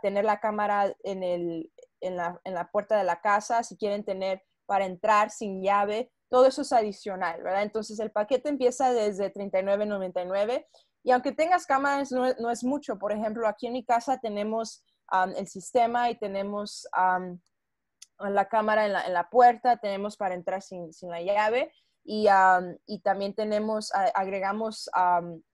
tener la cámara en la puerta de la casa, si quieren tener para entrar sin llave, todo eso es adicional, ¿verdad? Entonces el paquete empieza desde $39.99 y aunque tengas cámaras no, es mucho. Por ejemplo, aquí en mi casa tenemos el sistema y tenemos la cámara en la, puerta, tenemos para entrar sin, la llave. Y, también tenemos, agregamos,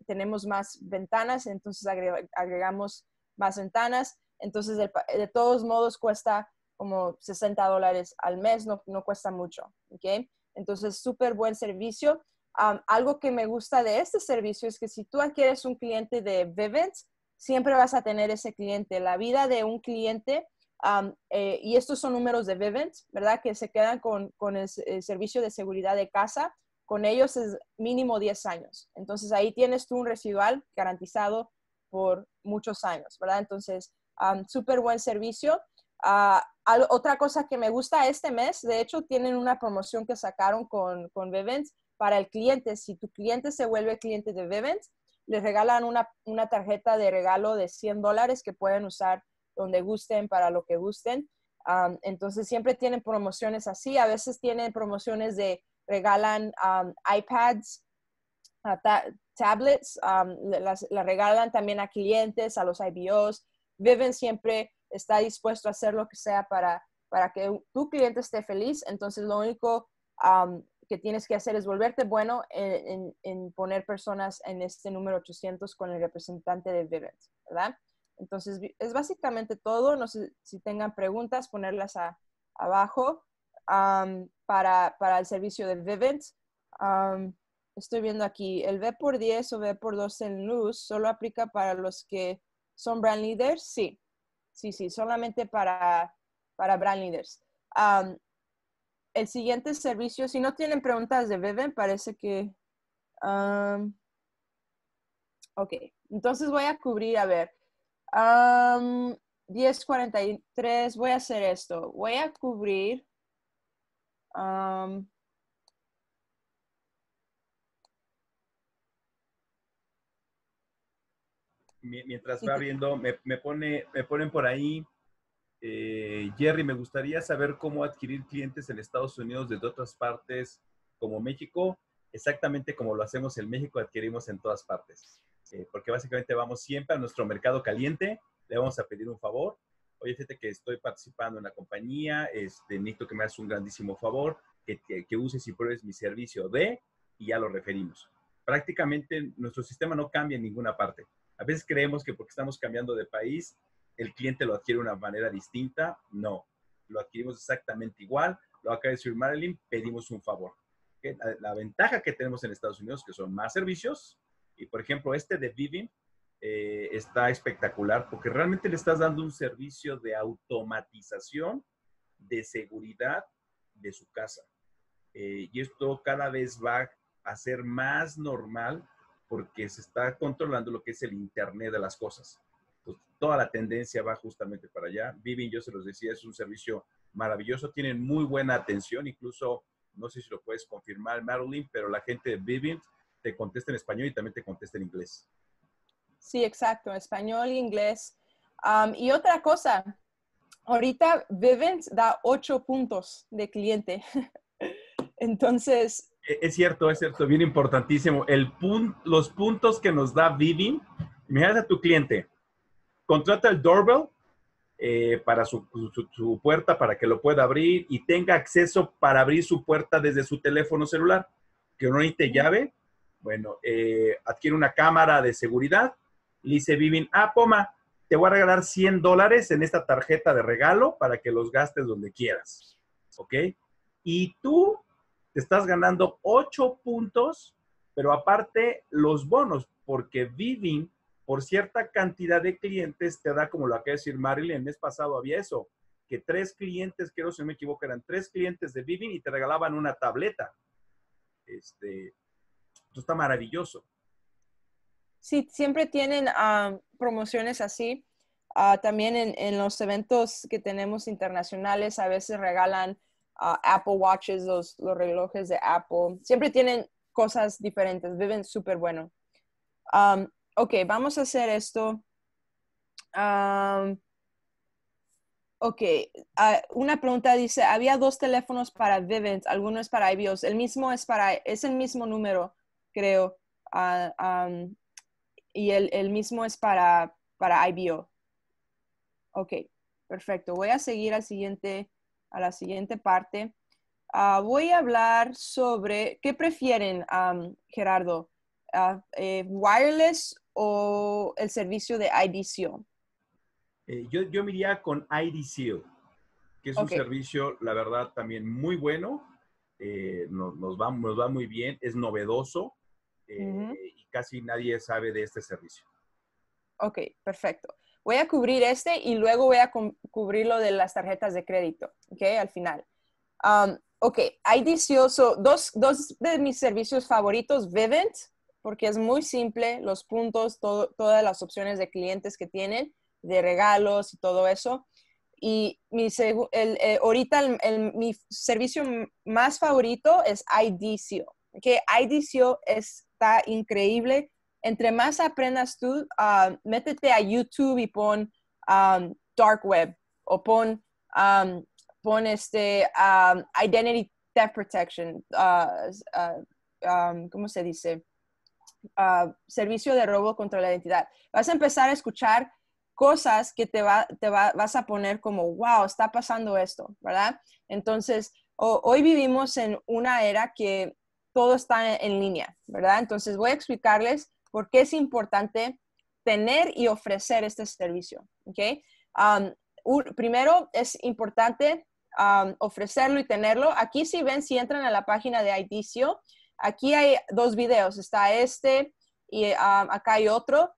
tenemos más ventanas, entonces agregamos más ventanas. Entonces, de, todos modos, cuesta como 60 dólares al mes, no, no cuesta mucho. ¿okay? Entonces, súper buen servicio. algo que me gusta de este servicio es que si tú adquieres un cliente de Vivint, siempre vas a tener ese cliente. La vida de un cliente, eh, y estos son números de Vivint, ¿verdad? Que se quedan con, el, servicio de seguridad de casa. Con ellos es mínimo 10 años. Entonces ahí tienes tú un residual garantizado por muchos años, ¿verdad? Entonces, súper buen servicio. Ah, otra cosa que me gusta este mes, de hecho, tienen una promoción que sacaron con, con para el cliente. Si tu cliente se vuelve cliente de Vivint, les regalan una, tarjeta de regalo de 100 dólares que pueden usar donde gusten, para lo que gusten. entonces, siempre tienen promociones así. A veces tienen promociones de regalan iPads, tablets, las, regalan también a clientes, a los IBOs. Vivens siempre está dispuesto a hacer lo que sea para, para que tu cliente esté feliz. Entonces, lo único que tienes que hacer es volverte bueno en, poner personas en este número 800 con el representante de Vivint, ¿verdad? Entonces, es básicamente todo. No sé si tengan preguntas, ponerlas abajo para, el servicio de Vivint. estoy viendo aquí, el B por 10 o B por 12 en luz solo aplica para los que son brand leaders, sí sí, sí, solamente para, para brand leaders. el siguiente servicio, si no tienen preguntas de Beben, parece que... ok, entonces voy a cubrir, a ver, 10.43, voy a hacer esto, voy a cubrir... mientras va abriendo, me, me pone, me ponen por ahí, eh, Jerry, me gustaría saber cómo adquirir clientes en Estados Unidos desde otras partes como México, exactamente como lo hacemos en México, adquirimos en todas partes. Eh, porque básicamente vamos siempre a nuestro mercado caliente, le vamos a pedir un favor. Oye, fíjate que estoy participando en la compañía, este, necesito que me hagas un grandísimo favor, que, que, que uses y pruebes mi servicio de, y ya lo referimos prácticamente nuestro sistema no cambia en ninguna parte. A veces creemos que porque estamos cambiando de país, el cliente lo adquiere de una manera distinta. No, lo adquirimos exactamente igual. Lo acaba de decir Marilyn, pedimos un favor. La, ventaja que tenemos en Estados Unidos que son más servicios. Y por ejemplo, este de Vivim eh, está espectacular porque realmente le estás dando un servicio de automatización de seguridad de su casa. Eh, y esto cada vez va a ser más normal porque se está controlando lo que es el Internet de las cosas. Pues, toda la tendencia va justamente para allá. Vivint, yo se los decía, es un servicio maravilloso, tienen muy buena atención, incluso, no sé si lo puedes confirmar, Marilyn, pero la gente de Vivint te contesta en español y también te contesta en inglés. Sí, exacto, español e inglés. y otra cosa, ahorita Vivint da ocho puntos de cliente. Entonces, e, es cierto, es cierto, bien importantísimo. El los puntos que nos da Vivin, Mira a tu cliente, contrata el doorbell eh, para su, puerta, para que lo pueda abrir y tenga acceso para abrir su puerta desde su teléfono celular, que no te llave. Bueno, eh, adquiere una cámara de seguridad. Le dice Vivin, ah, Poma, te voy a regalar 100 dólares en esta tarjeta de regalo para que los gastes donde quieras. ¿Ok? Y tú estás ganando ocho puntos, pero aparte los bonos, porque Vivin por cierta cantidad de clientes te da, como lo acaba de decir Marilyn, el mes pasado había eso, que tres clientes, creo si no me equivoco, eran tres clientes de Vivin y te regalaban una tableta. Este, esto está maravilloso. Sí, siempre tienen ah, promociones así. Ah, también en, en, los eventos que tenemos internacionales a veces regalan Ah, Apple Watches, los, los, relojes de Apple. Siempre tienen cosas diferentes, viven súper bueno. Um, ok, vamos a hacer esto. Um, ok, ah, una pregunta dice, había dos teléfonos para Vivint, algunos para iBios. El mismo es para, es el mismo número, creo. Ah, um, y el, el, mismo es para, para IBO. Ok, perfecto. Voy a seguir al siguiente a la siguiente parte. Ah, voy a hablar sobre qué prefieren, Gerardo, ah, eh, wireless o el servicio de IDCO. Eh, yo, me iría con IDCO, que es un servicio, la verdad, también muy bueno. Eh, nos, va, muy bien, es novedoso y casi nadie sabe de este servicio. Ok, perfecto voy a cubrir este y luego voy a cubrir lo de las tarjetas de crédito, ¿ok? Al final. Um, ok, IDCO, dos, dos, de mis servicios favoritos, Vivint, porque es muy simple, los puntos, todas las opciones de clientes que tienen, de regalos y todo eso. Y mi, eh, ahorita el, mi servicio más favorito es IDCO, que ¿okay? IDCO está increíble entre más aprendas tú, um, métete a YouTube y pon um, dark web o pon, um, pon este, identity theft protection, uh, uh, ¿cómo se dice? Uh, servicio de robo contra la identidad. Vas a empezar a escuchar cosas que te, va, vas a poner como, wow, está pasando esto, ¿verdad? Entonces, hoy vivimos en una era que todo está en, línea, ¿verdad? Entonces voy a explicarles qué es importante tener y ofrecer este servicio. ¿okay? Um, primero, es importante um, ofrecerlo y tenerlo. Aquí si ven, si entran a la página de Aidicio, aquí hay dos videos, está este y um, acá hay otro.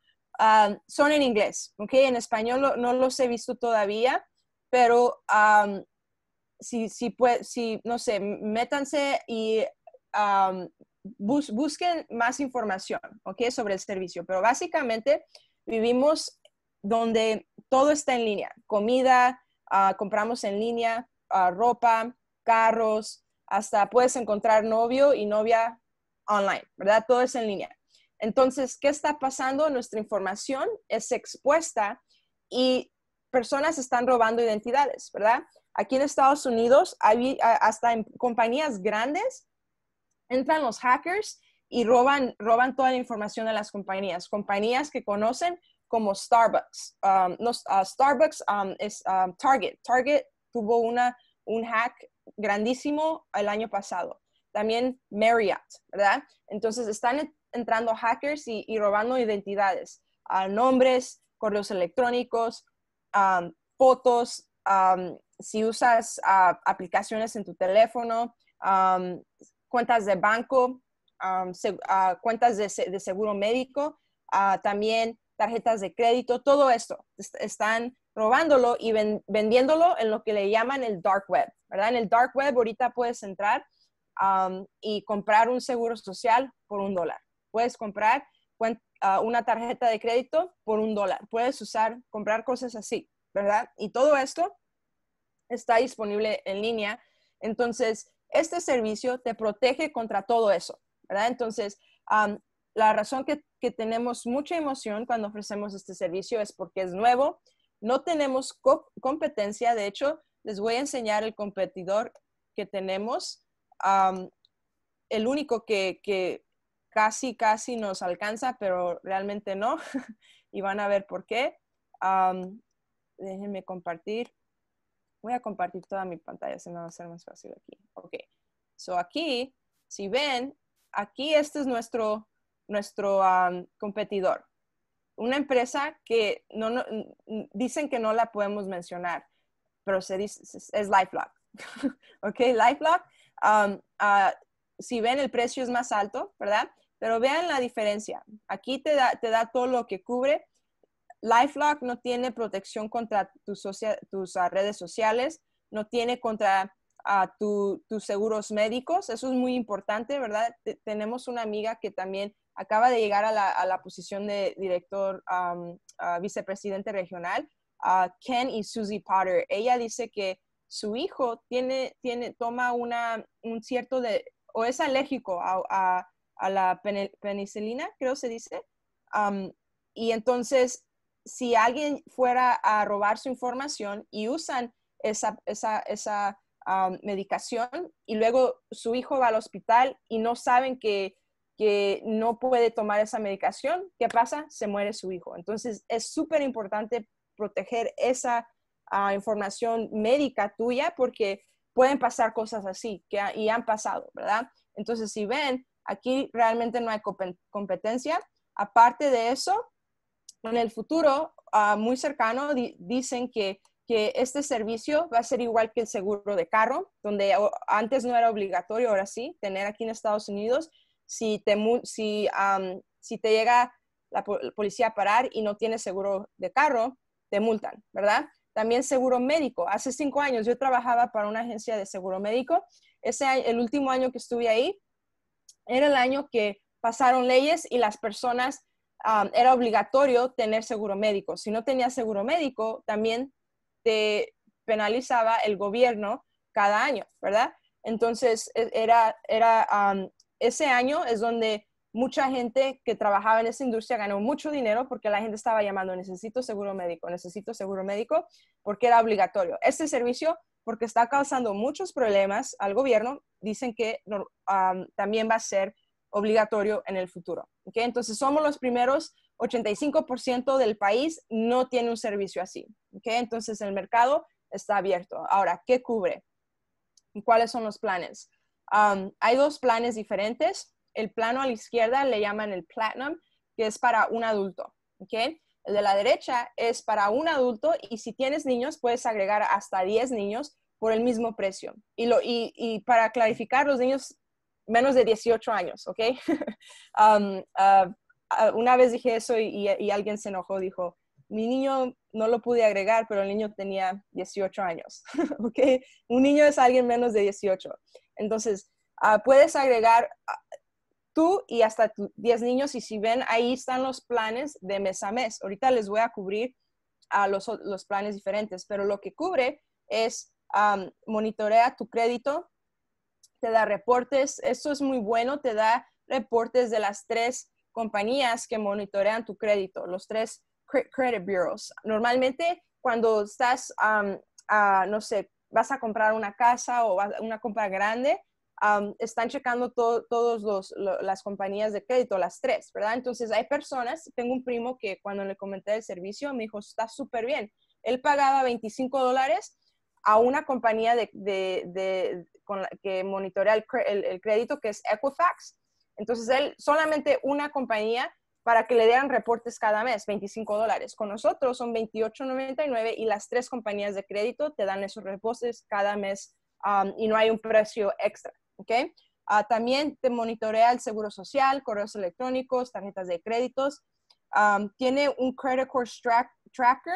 son en inglés, En español no los he visto todavía, pero si, si, pues, si, no sé, métanse y busquen más información, ¿ok? Sobre el servicio, pero básicamente vivimos donde todo está en línea, comida, ah, compramos en línea, ah, ropa, carros, hasta puedes encontrar novio y novia online, ¿verdad? Todo es en línea. Entonces, ¿qué está pasando? Nuestra información es expuesta y personas están robando identidades, ¿verdad? Aquí en Estados Unidos, hay, hasta en compañías grandes entran los hackers y roban, roban toda la información de las compañías, compañías que conocen como Starbucks. Um, uh, Starbucks um, es um, Target. Target tuvo una, un hack grandísimo el año pasado. También Marriott, ¿verdad? Entonces están entrando hackers y, robando identidades, nombres, correos electrónicos, fotos, si usas uh, aplicaciones en tu teléfono, cuentas de banco, cuentas de, seguro médico, también tarjetas de crédito, todo esto. están robándolo y vendiéndolo en lo que le llaman el dark web, ¿verdad? En el dark web ahorita puedes entrar y comprar un seguro social por un dólar. Puedes comprar una tarjeta de crédito por un dólar. Puedes usar, comprar cosas así, ¿verdad? Y todo esto está disponible en línea. Entonces, este servicio te protege contra todo eso, ¿verdad? Entonces, la razón que, tenemos mucha emoción cuando ofrecemos este servicio es porque es nuevo, no tenemos competencia, de hecho, les voy a enseñar el competidor que tenemos, el único que, casi, casi nos alcanza, pero realmente no, y van a ver por qué. déjenme compartir. Voy a compartir toda mi pantalla, se me va a hacer más fácil aquí. Ok. So aquí, si ven, aquí este es nuestro, nuestro competidor. Una empresa que no, dicen que no la podemos mencionar, pero se dice, es LifeLock. ok, LifeLock. si ven, el precio es más alto, ¿verdad? Pero vean la diferencia. Aquí te da, te da todo lo que cubre LifeLock no tiene protección contra tus, ah, redes sociales, no tiene contra ah, tus seguros médicos. Eso es muy importante, ¿verdad? tenemos una amiga que también acaba de llegar a la, posición de director, ah, vicepresidente regional, Ken y Susie Potter. Ella dice que su hijo tiene, tiene, toma una, un cierto de, o es alérgico a, la penicilina, creo se dice. y entonces si alguien fuera a robar su información y usan esa, um, medicación y luego su hijo va al hospital y no saben que, no puede tomar esa medicación, ¿qué pasa? Se muere su hijo. Entonces es súper importante proteger esa ah, información médica tuya porque pueden pasar cosas así que, y han pasado, ¿verdad? Entonces si ven, aquí realmente no hay competencia. Aparte de eso, en el futuro ah, muy cercano dicen que, este servicio va a ser igual que el seguro de carro, donde antes no era obligatorio, ahora sí, tener aquí en Estados Unidos, si te, si, te llega la policía a parar y no tienes seguro de carro, te multan, ¿verdad? También seguro médico. Hace cinco años yo trabajaba para una agencia de seguro médico. Ese el último año que estuve ahí era el año que pasaron leyes y las personas era obligatorio tener seguro médico. Si no tenías seguro médico, también te penalizaba el gobierno cada año, ¿verdad? Entonces, e, era, era ese año es donde mucha gente que trabajaba en esa industria ganó mucho dinero porque la gente estaba llamando, necesito seguro médico, necesito seguro médico, porque era obligatorio. Este servicio, porque está causando muchos problemas al gobierno, dicen que también va a ser obligatorio en el futuro. ¿okay? Entonces, somos los primeros 85% del país no tiene un servicio así. ¿okay? Entonces, el mercado está abierto. Ahora, ¿qué cubre? cuáles son los planes? Um, hay dos planes diferentes. El plano a la izquierda le llaman el Platinum, que es para un adulto. ¿okay? El de la derecha es para un adulto y si tienes niños puedes agregar hasta 10 niños por el mismo precio. Y, lo, y, y para clarificar, los niños menos de 18 años, ¿ok? Um, uh, uh, una vez dije eso y, alguien se enojó, dijo, mi niño no lo pude agregar, pero el niño tenía 18 años, ¿ok? Un niño es alguien menos de 18. Entonces, uh, puedes agregar tú y hasta tus 10 niños y si ven, ahí están los planes de mes a mes. Ahorita les voy a cubrir a los, planes diferentes, pero lo que cubre es um, monitorea tu crédito, te da reportes, eso es muy bueno, te da reportes de las tres compañías que monitorean tu crédito, los tres credit bureaus. Normalmente cuando estás, no sé, vas a comprar una casa o una compra grande, están checando todos todas las compañías de crédito, las tres, ¿verdad? Entonces hay personas, tengo un primo que cuando le comenté el servicio me dijo, está súper bien. Él pagaba 25 dólares a una compañía de, que monitorea el, crédito, que es Equifax. Entonces, él solamente una compañía para que le den reportes cada mes, 25 dólares. Con nosotros son 28.99 y las tres compañías de crédito te dan esos reportes cada mes um, y no hay un precio extra. Ah, también te monitorea el seguro social, correos electrónicos, tarjetas de créditos. Um, tiene un credit course tracker.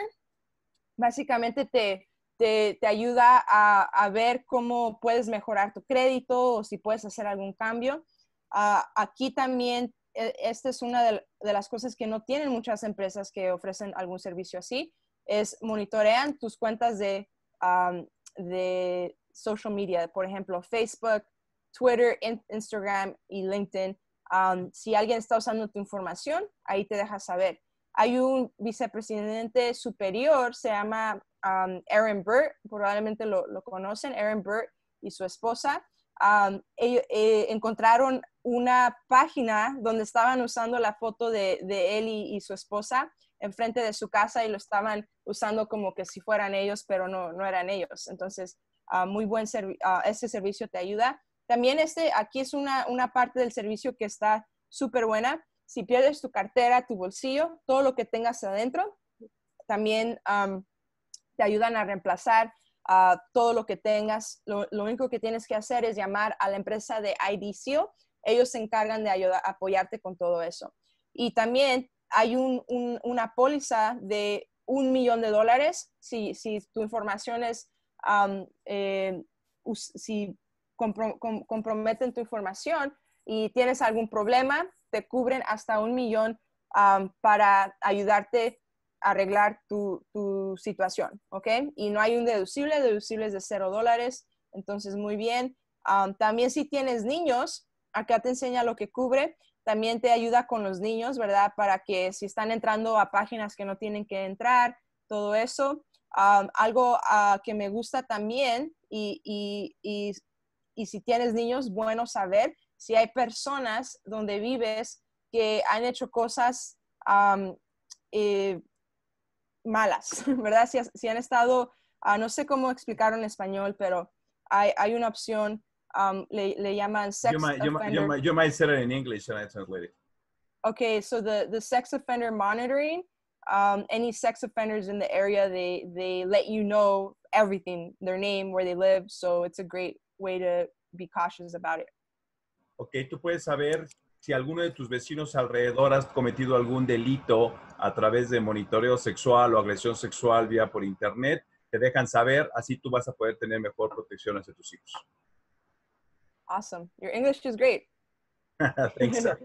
Básicamente te, te, ayuda a, ver cómo puedes mejorar tu crédito o si puedes hacer algún cambio. Ah, aquí también, eh, esta es una de, las cosas que no tienen muchas empresas que ofrecen algún servicio así, es monitorean tus cuentas de, de social media, por ejemplo, Facebook, Twitter, Instagram y LinkedIn. si alguien está usando tu información, ahí te deja saber. Hay un vicepresidente superior, se llama Aaron Burt, probablemente lo, conocen, Aaron Burt y su esposa, eh, encontraron una página donde estaban usando la foto de, él y, su esposa enfrente de su casa y lo estaban usando como que si fueran ellos, pero no, eran ellos. Entonces, ah, muy buen servicio, ah, este servicio te ayuda. También este, aquí es una, parte del servicio que está súper buena. Si pierdes tu cartera, tu bolsillo, todo lo que tengas adentro, también te ayudan a reemplazar todo lo que tengas. Lo, único que tienes que hacer es llamar a la empresa de IDCO. Ellos se encargan de ayudar, apoyarte con todo eso. Y también hay una póliza de un millón de dólares si, si tu información es, eh, si comprometen tu información y tienes algún problema, te cubren hasta un millón para ayudarte arreglar tu, tu, situación, ¿ok? Y no hay un deducible, deducibles de cero dólares, entonces muy bien. Ah, también si tienes niños, acá te enseña lo que cubre, también te ayuda con los niños, ¿verdad? Para que si están entrando a páginas que no tienen que entrar, todo eso. Ah, algo ah, que me gusta también y, y, y, si tienes niños, bueno saber si hay personas donde vives que han hecho cosas eh, malas, ¿verdad? Si, si han estado, ah, no sé cómo explicarlo en español, pero hay, hay una opción, le, llaman sex you might, offender. You might, say it in English and I translate it. Okay, so the, the sex offender monitoring, um, any sex offenders in the area, they, they let you know everything, their name, where they live, so it's a great way to be cautious about it. Ok, tú puedes saber si alguno de tus vecinos alrededor has cometido algún delito a través de monitoreo sexual o agresión sexual vía por internet, te dejan saber, así tú vas a poder tener mejor protección hacia tus hijos. Awesome. Your English is great. Thanks.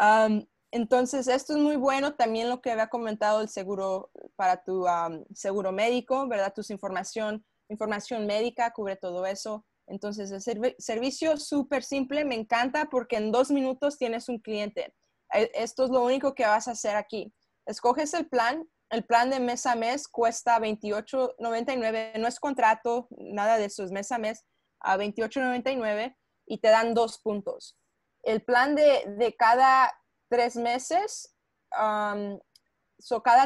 Um, entonces, esto es muy bueno. También lo que había comentado el seguro para tu um, seguro médico, ¿verdad? Tus información, información médica cubre todo eso. Entonces, el servicio súper simple, me encanta porque en dos minutos tienes un cliente. E-, esto es lo único que vas a hacer aquí. Escoges el plan, el plan de mes a mes cuesta 28.99, no es contrato, nada de eso, es mes a mes a 28.99 y te dan dos puntos. El plan de, cada tres meses, cada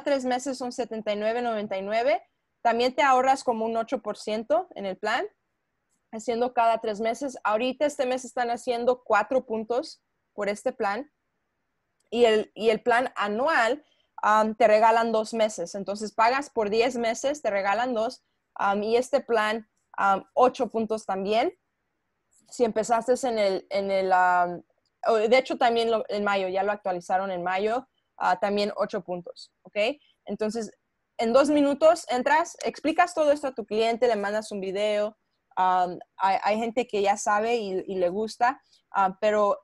tres meses son 79.99, también te ahorras como un 8% en el plan haciendo cada tres meses. Ahorita este mes están haciendo cuatro puntos por este plan y el, y el plan anual um, te regalan dos meses. Entonces pagas por diez meses, te regalan dos um, y este plan um, ocho puntos también. Si empezaste en el, en el de hecho también en mayo, ya lo actualizaron en mayo, uh, también ocho puntos, ¿ok? Entonces, en dos minutos entras, explicas todo esto a tu cliente, le mandas un video, hay, gente que ya sabe y, le gusta, pero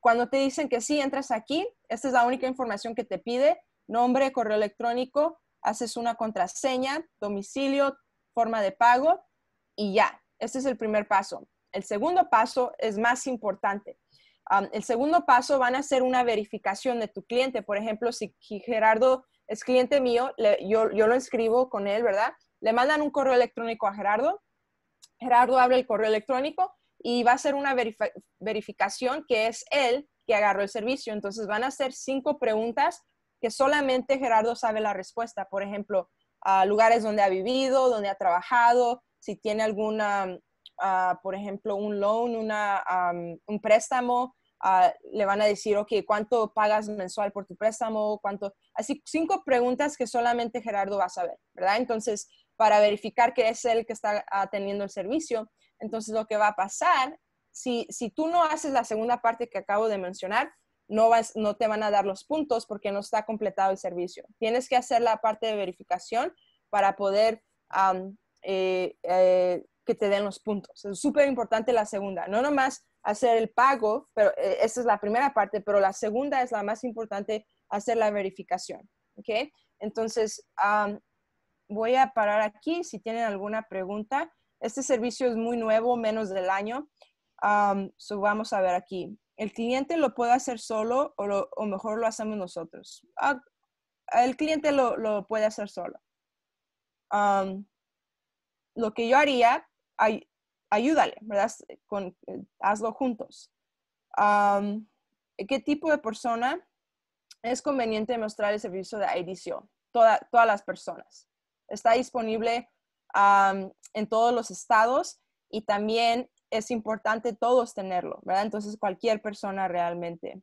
cuando te dicen que sí, entras aquí, esta es la única información que te pide, nombre, correo electrónico, haces una contraseña, domicilio, forma de pago y ya. Este es el primer paso. El segundo paso es más importante. el segundo paso van a ser una verificación de tu cliente. Por ejemplo, si Gerardo es cliente mío, yo, yo, lo escribo con él, ¿verdad? Le mandan un correo electrónico a Gerardo Gerardo abre el correo electrónico y va a hacer una verificación que es él que agarró el servicio. Entonces van a hacer cinco preguntas que solamente Gerardo sabe la respuesta. Por ejemplo, a lugares donde ha vivido, donde ha trabajado, si tiene alguna, ah, por ejemplo, un loan, un préstamo, ah, le van a decir, ok, ¿cuánto pagas mensual por tu préstamo? ¿Cuánto? Así, cinco preguntas que solamente Gerardo va a saber, ¿verdad? Entonces, para verificar que es el que está atendiendo el servicio. Entonces, lo que va a pasar, si, tú no haces la segunda parte que acabo de mencionar, no, vas, no te van a dar los puntos porque no está completado el servicio. Tienes que hacer la parte de verificación para poder eh, eh, que te den los puntos. Es súper importante la segunda. No nomás hacer el pago, pero eh, esa es la primera parte, pero la segunda es la más importante, hacer la verificación. Okay. Entonces, voy a parar aquí si tienen alguna pregunta. Este servicio es muy nuevo, menos del año. Um, vamos a ver aquí. El cliente lo puede hacer solo o, mejor lo hacemos nosotros. Ah, el cliente lo, puede hacer solo. Um, lo que yo haría, ayúdale, ¿verdad? Eh, hazlo juntos. Um, ¿Qué tipo de persona es conveniente mostrar el servicio de edición? todas las personas. Está disponible en todos los estados y también es importante todos tenerlo, ¿verdad? Entonces cualquier persona realmente.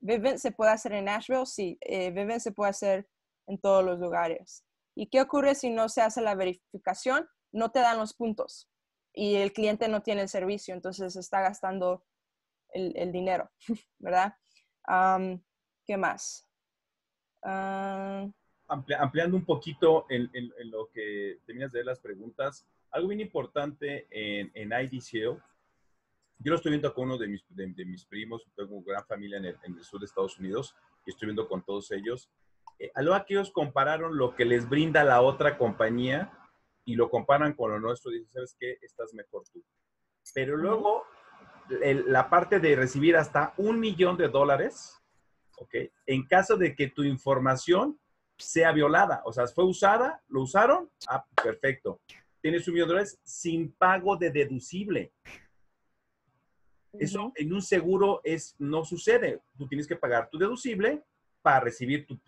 Viven se puede hacer en Nashville, sí. Eh, se puede hacer en todos los lugares. ¿Y qué ocurre si no se hace la verificación? No te dan los puntos y el cliente no tiene el servicio, entonces está gastando el, dinero, ¿verdad? ¿Qué más? Ah, ampliando un poquito en, lo que terminas de las preguntas, algo bien importante en, en IDCO, yo lo estoy viendo con uno de mis, primos, tengo una gran familia en el, sur de Estados Unidos y estoy viendo con todos ellos. Eh, a lo que ellos compararon lo que les brinda la otra compañía y lo comparan con lo nuestro, dicen, ¿sabes qué? Estás mejor tú. Pero luego, la parte de recibir hasta un millón de dólares, ¿ok? En caso de que tu información sea violada. O sea, fue usada, lo usaron, ah, perfecto. Tiene su millón sin pago de deducible. Eso en un seguro es, no sucede. Tú tienes que pagar tu deducible para recibir tu,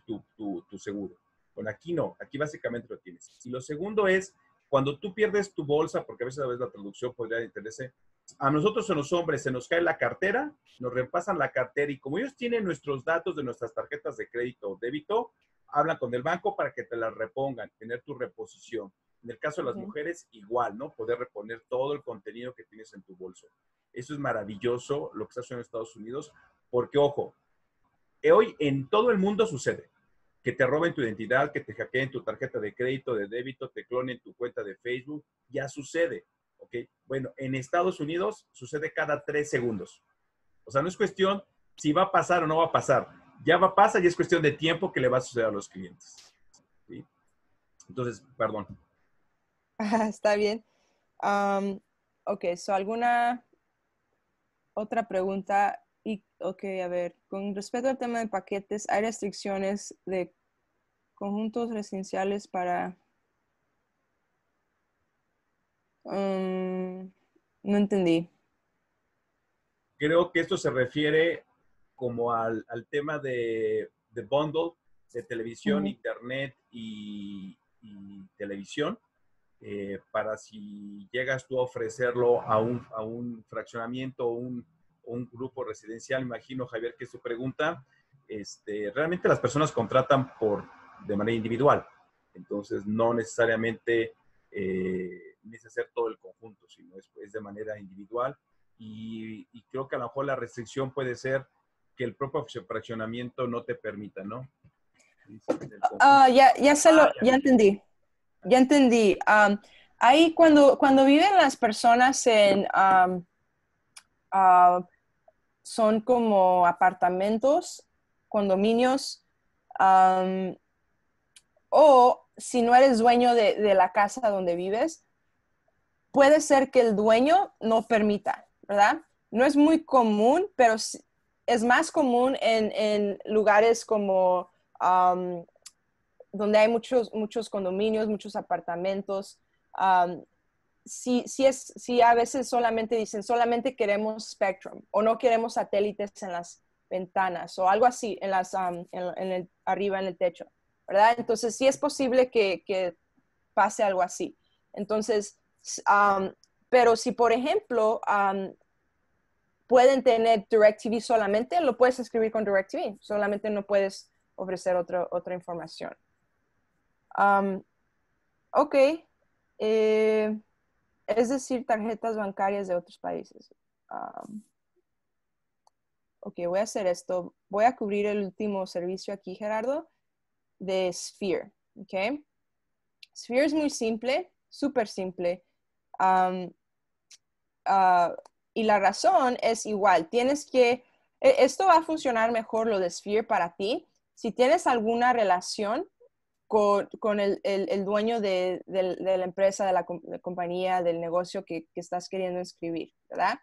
seguro. con aquí no, aquí básicamente lo tienes. Y lo segundo es, cuando tú pierdes tu bolsa, porque a veces a la traducción podría interesar, a nosotros a los hombres se nos cae la cartera, nos repasan la cartera y como ellos tienen nuestros datos de nuestras tarjetas de crédito o débito, habla con el banco para que te la repongan, tener tu reposición. En el caso de las mujeres, igual, ¿no? Poder reponer todo el contenido que tienes en tu bolso. Eso es maravilloso lo que se hace en Estados Unidos, porque, ojo, eh, hoy en todo el mundo sucede que te roben tu identidad, que te hackeen tu tarjeta de crédito, de débito, te clonen tu cuenta de Facebook, ya sucede, ¿ok? Bueno, en Estados Unidos sucede cada tres segundos. O sea, no es cuestión si va a pasar o no va a pasar ya va, pasa y es cuestión de tiempo que le va a suceder a los clientes. Entonces, perdón. Está bien. ok, so alguna otra pregunta. Y, ok, a ver, con respecto al tema de paquetes, ¿hay restricciones de conjuntos residenciales para... no entendí. Creo que esto se refiere como al, al tema de, de, bundle de televisión, internet y, televisión, eh, para si llegas tú a ofrecerlo a un, a un fraccionamiento o un, un, grupo residencial, imagino Javier que es tu pregunta, este, realmente las personas contratan por, de manera individual, entonces no necesariamente eh, hacer todo el conjunto, sino es, de manera individual y, y, creo que a lo mejor la restricción puede ser que el propio fraccionamiento no te permita, ¿no? Ah, ya, se lo, ah, ya entendí. Ya entendí. ahí cuando, cuando viven las personas en... Ah, son como apartamentos, condominios, o si no eres dueño de, de, la casa donde vives, puede ser que el dueño no permita, ¿verdad? No es muy común, pero es más común en, lugares como um, donde hay muchos, muchos condominios, muchos apartamentos. Um, sí si, es, si a veces solamente dicen, solamente queremos Spectrum o no queremos satélites en las ventanas o algo así, en las, um, el, arriba en el techo, ¿verdad? Entonces, sí es posible que, que pase algo así. Entonces, pero si, por ejemplo, pueden tener DirecTV solamente, lo puedes escribir con DirecTV, solamente no puedes ofrecer otra información. ok, eh, es decir, tarjetas bancarias de otros países. ok, voy a hacer esto. Voy a cubrir el último servicio aquí, Gerardo, de Sphere. Okay, Sphere es muy simple, súper simple. Ah, y la razón es igual, tienes que, e, esto va a funcionar mejor lo de Sphere para ti. Si tienes alguna relación con, el, dueño de, la empresa, de la, compañía, del negocio que, que, estás queriendo inscribir, ¿verdad?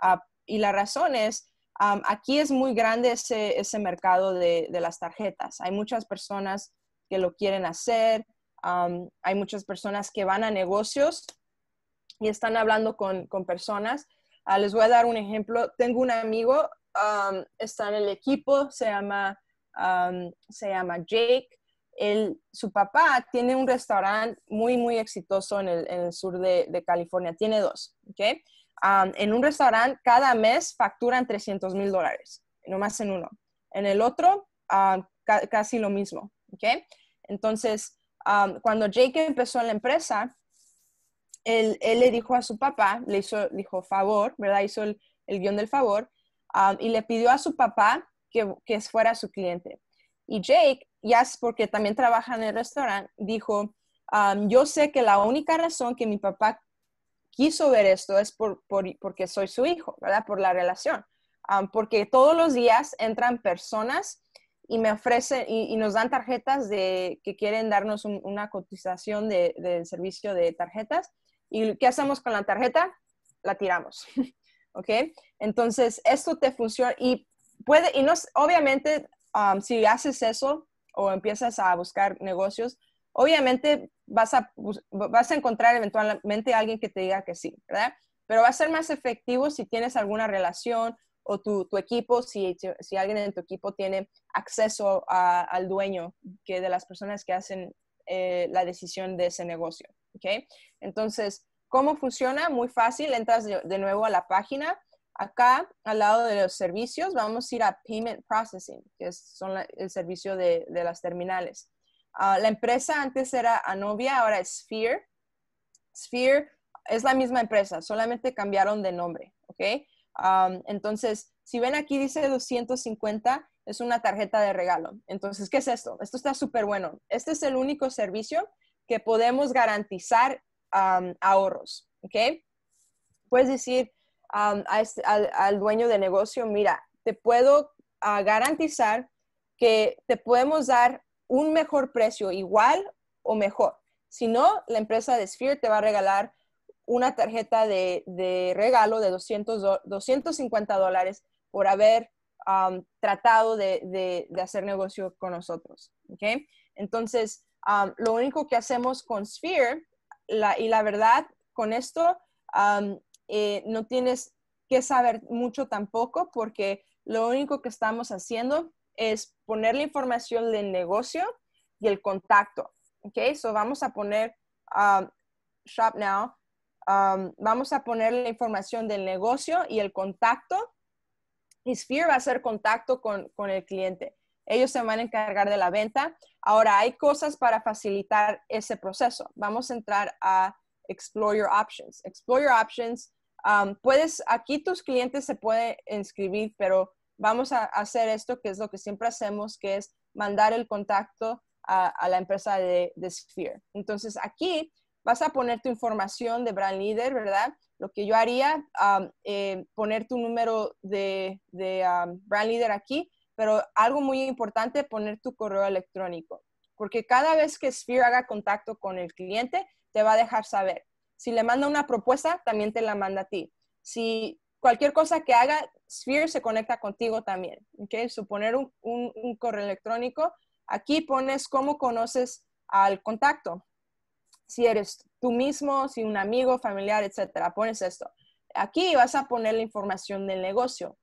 Ah, y la razón es, aquí es muy grande ese, mercado de, las tarjetas. Hay muchas personas que lo quieren hacer, hay muchas personas que van a negocios y están hablando con, con personas Ah, les voy a dar un ejemplo. Tengo un amigo, um, está en el equipo, se llama, um, se llama Jake. Él, su papá tiene un restaurante muy, muy exitoso en el, sur de, California. Tiene dos, um, en un restaurante cada mes facturan 300 mil dólares, nomás en uno. En el otro, casi lo mismo, Entonces, cuando Jake empezó la empresa, él, le dijo a su papá, le hizo, dijo favor, ¿verdad? Hizo el, guión del favor um, y le pidió a su papá que, que fuera su cliente. Y Jake, ya porque también trabaja en el restaurante, dijo, um, yo sé que la única razón que mi papá quiso ver esto es porque soy su hijo, ¿verdad? Por la relación. Um, porque todos los días entran personas y me ofrecen y, nos dan tarjetas que quieren darnos una cotización del servicio de tarjetas ¿Y qué hacemos con la tarjeta? La tiramos. ¿Ok? Entonces, esto te funciona y puede, y no, obviamente, um, si haces eso o empiezas a buscar negocios, obviamente vas a, vas a encontrar eventualmente alguien que te diga que sí, ¿verdad? Pero va a ser más efectivo si tienes alguna relación o tu, equipo, si, si, alguien en tu equipo tiene acceso al dueño que de las personas que hacen eh, la decisión de ese negocio. ¿ok? Entonces, ¿cómo funciona? Muy fácil, entras de, nuevo a la página. Acá, al lado de los servicios, vamos a ir a Payment Processing, que es son el servicio de, las terminales. Ah, la empresa antes era Anovia, ahora es Sphere. Sphere es la misma empresa, solamente cambiaron de nombre, ¿ok? entonces, si ven aquí dice 250, es una tarjeta de regalo. Entonces, ¿qué es esto? Esto está súper bueno. Este es el único servicio que podemos garantizar ahorros, Puedes decir este, al, dueño de negocio, mira, te puedo ah, garantizar que te podemos dar un mejor precio, igual o mejor. Si no, la empresa de Sphere te va a regalar una tarjeta de, regalo de 200, 250 dólares por haber tratado de, hacer negocio con nosotros. Entonces, lo único que hacemos con Sphere, y la verdad, con esto eh, no tienes que saber mucho tampoco, porque lo único que estamos haciendo es poner la información del negocio y el contacto. Ok, so vamos a poner Shop Now, vamos a poner la información del negocio y el contacto. Y Sphere va a hacer contacto con el cliente. Ellos se van a encargar de la venta. Ahora, hay cosas para facilitar ese proceso. Vamos a entrar a Explore Your Options. Explore Your Options, um, puedes, aquí tus clientes se pueden inscribir, pero vamos a hacer esto que es lo que siempre hacemos, que es mandar el contacto a, la empresa de, Sphere. Entonces, aquí vas a poner tu información de brand leader, ¿verdad? Lo que yo haría, um, eh, poner tu número de, um, brand leader aquí pero algo muy importante, poner tu correo electrónico, porque cada vez que Sphere haga contacto con el cliente, te va a dejar saber. Si le manda una propuesta, también te la manda a ti. Si cualquier cosa que haga, Sphere se conecta contigo también. ¿okay? Suponer un, un correo electrónico, aquí pones cómo conoces al contacto. Si eres tú mismo, si un amigo, familiar, etcétera, pones esto. Aquí vas a poner la información del negocio.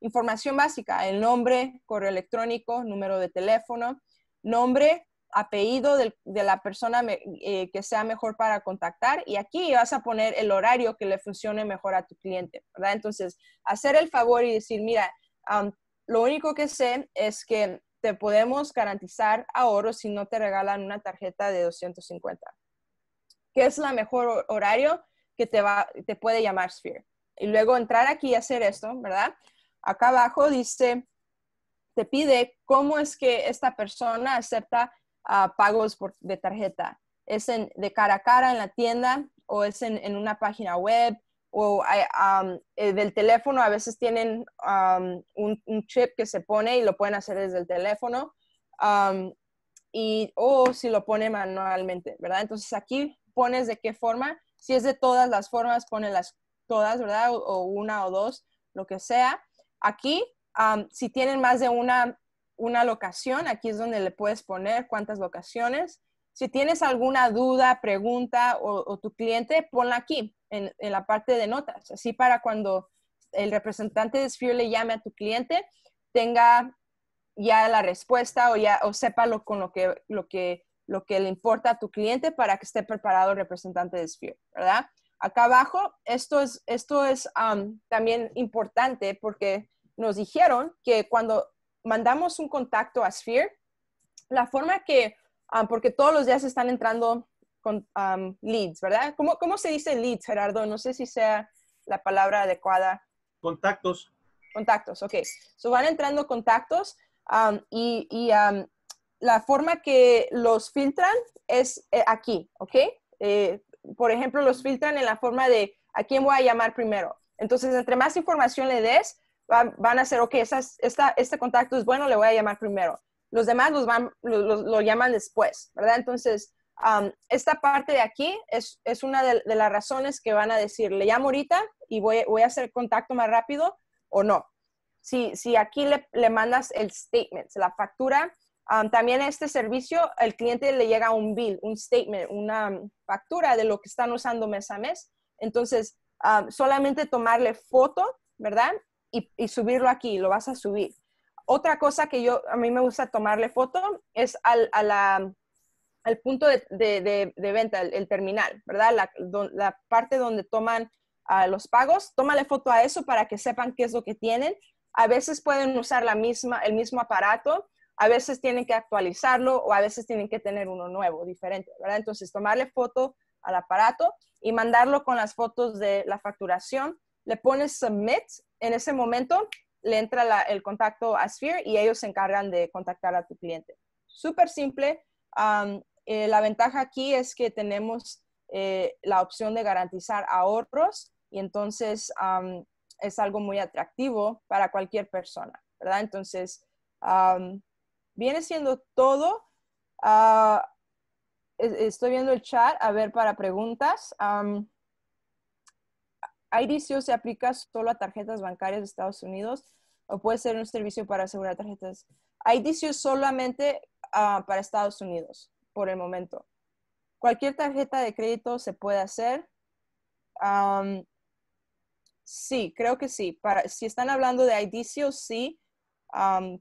Información básica, el nombre, correo electrónico, número de teléfono, nombre, apellido de, la persona eh, que sea mejor para contactar y aquí vas a poner el horario que le funcione mejor a tu cliente, ¿verdad? Entonces, hacer el favor y decir, mira, lo único que sé es que te podemos garantizar oro si no te regalan una tarjeta de 250. ¿Qué es la mejor horario que te, te puede llamar Sphere? Y luego entrar aquí y hacer esto, ¿verdad? acá abajo dice, te pide cómo es que esta persona acepta ah, pagos por, de tarjeta. ¿Es en, de cara a cara en la tienda o es en, una página web? o eh, del teléfono, a veces tienen un, chip que se pone y lo pueden hacer desde el teléfono, y, o si lo pone manualmente, ¿verdad? Entonces aquí pones de qué forma, si es de todas las formas, pone las todas, ¿verdad? o una o dos, lo que sea, Aquí, si tienen más de una, una locación, aquí es donde le puedes poner cuántas locaciones. Si tienes alguna duda, pregunta o, tu cliente, ponla aquí en, la parte de notas, así para cuando el representante de Sphere le llame a tu cliente, tenga ya la respuesta o ya o sepa lo, con lo que, lo que le importa a tu cliente para que esté preparado el representante de Sphere, ¿verdad? Acá abajo, esto es, esto es también importante porque nos dijeron que cuando mandamos un contacto a Sphere, la forma que, porque todos los días están entrando con leads, ¿verdad? ¿Cómo, ¿Cómo se dice leads, Gerardo? No sé si sea la palabra adecuada. Contactos. Contactos, ok. So van entrando contactos y, la forma que los filtran es eh, aquí, ¿ok? Eh, por ejemplo, los filtran en la forma de a quién voy a llamar primero. Entonces, entre más información le des, van, a ser, ok, esta, este contacto es bueno, le voy a llamar primero. Los demás los van, lo, llaman después, ¿verdad? Entonces, esta parte de aquí es, es una de, las razones que van a decir, le llamo ahorita y voy, a hacer contacto más rápido o no. Si, si aquí le mandas el statement, la factura, Ah, también a este servicio, el cliente le llega un bill, un statement, una factura de lo que están usando mes a mes. Entonces, ah, solamente tomarle foto, ¿verdad? Y, subirlo aquí, lo vas a subir. Otra cosa que yo, a mí me gusta tomarle foto es al, punto de, venta, el, terminal, ¿verdad? La, parte donde toman ah, los pagos, tómale foto a eso para que sepan qué es lo que tienen. A veces pueden usar la misma, el mismo aparato a veces tienen que actualizarlo o a veces tienen que tener uno nuevo, diferente, ¿verdad? Entonces, tomarle foto al aparato y mandarlo con las fotos de la facturación. Le pones submit, en ese momento le entra el contacto a Sphere y ellos se encargan de contactar a tu cliente. Súper simple. Eh, la ventaja aquí es que tenemos eh, la opción de garantizar ahorros y entonces es algo muy atractivo para cualquier persona, ¿verdad? Entonces, viene siendo todo. Ah, estoy viendo el chat, a ver, para preguntas. Um, IDCO se aplica solo a tarjetas bancarias de Estados Unidos o puede ser un servicio para asegurar tarjetas. IDCO solamente ah, para Estados Unidos por el momento. Cualquier tarjeta de crédito se puede hacer. sí, creo que sí. si están hablando de IDCO, sí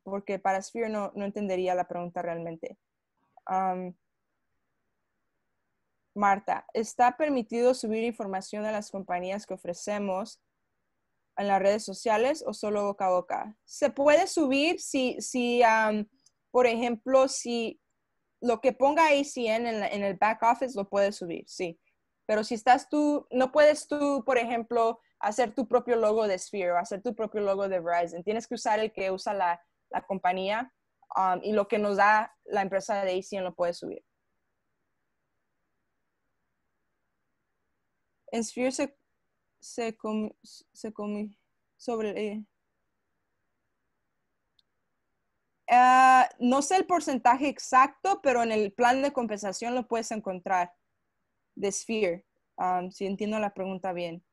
porque para Sphere no, no, entendería la pregunta realmente. Marta, ¿está permitido subir información a las compañías que ofrecemos en las redes sociales o solo boca a boca? Se puede subir si, si por ejemplo, si lo que ponga ACN en, en el back office lo puede subir, sí. Pero si estás tú, no puedes tú, por ejemplo, hacer tu propio logo de Sphere o hacer tu propio logo de Verizon. Tienes que usar el que usa la, compañía um, y lo que nos da la empresa de ACN lo puedes subir. En Sphere se, se, sobre... Eh, ah, no sé el porcentaje exacto, pero en el plan de compensación lo puedes encontrar de Sphere, um, si entiendo la pregunta bien.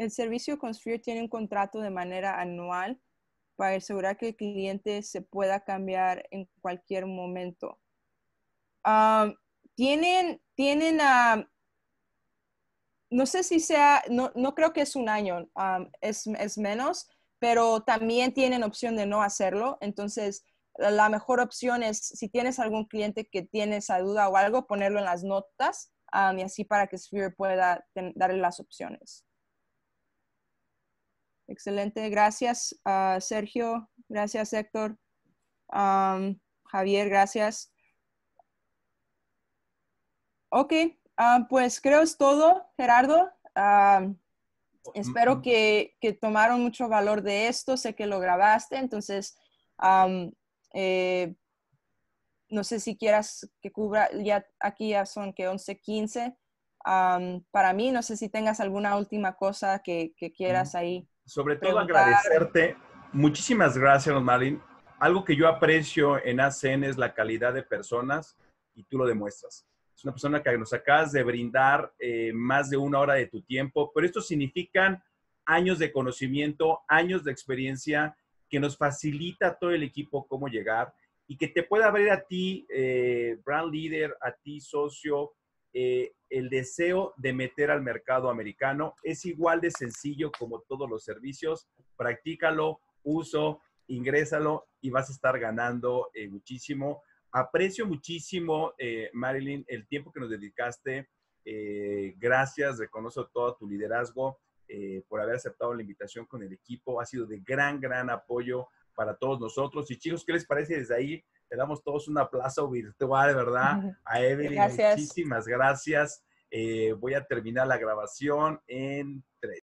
El servicio con tiene un contrato de manera anual para asegurar que el cliente se pueda cambiar en cualquier momento. Ah, tienen, tienen, ah, no sé si sea, no, no, creo que es un año, ah, es, menos, pero también tienen opción de no hacerlo. Entonces, la mejor opción es, si tienes algún cliente que tiene esa duda o algo, ponerlo en las notas y así para que Sphere pueda darle las opciones. Excelente. Gracias, ah, Sergio. Gracias, Héctor. Javier, gracias. Ok, ah, pues creo es todo, Gerardo. espero que, tomaron mucho valor de esto. Sé que lo grabaste, entonces eh, no sé si quieras que cubra, ya aquí ya son que 11.15. quince. para mí, no sé si tengas alguna última cosa que quieras ahí sobre todo agradecerte. Muchísimas gracias, Marín. Algo que yo aprecio en ACN es la calidad de personas y tú lo demuestras. Es una persona que nos acabas de brindar eh, más de una hora de tu tiempo, pero esto significan años de conocimiento, años de experiencia que nos facilita a todo el equipo cómo llegar y que te pueda abrir a ti, eh, brand leader, a ti, socio, eh, el deseo de meter al mercado americano. Es igual de sencillo como todos los servicios. Practícalo, uso, ingrésalo y vas a estar ganando eh, muchísimo. Aprecio muchísimo, eh, Marilyn, el tiempo que nos dedicaste. gracias, reconozco todo tu liderazgo por haber aceptado la invitación con el equipo. Ha sido de gran, gran apoyo para todos nosotros. Y chicos, ¿qué les parece desde ahí? Le damos todos un aplauso virtual, ¿verdad? A Evelyn, muchísimas gracias. Eh, voy a terminar la grabación en tres.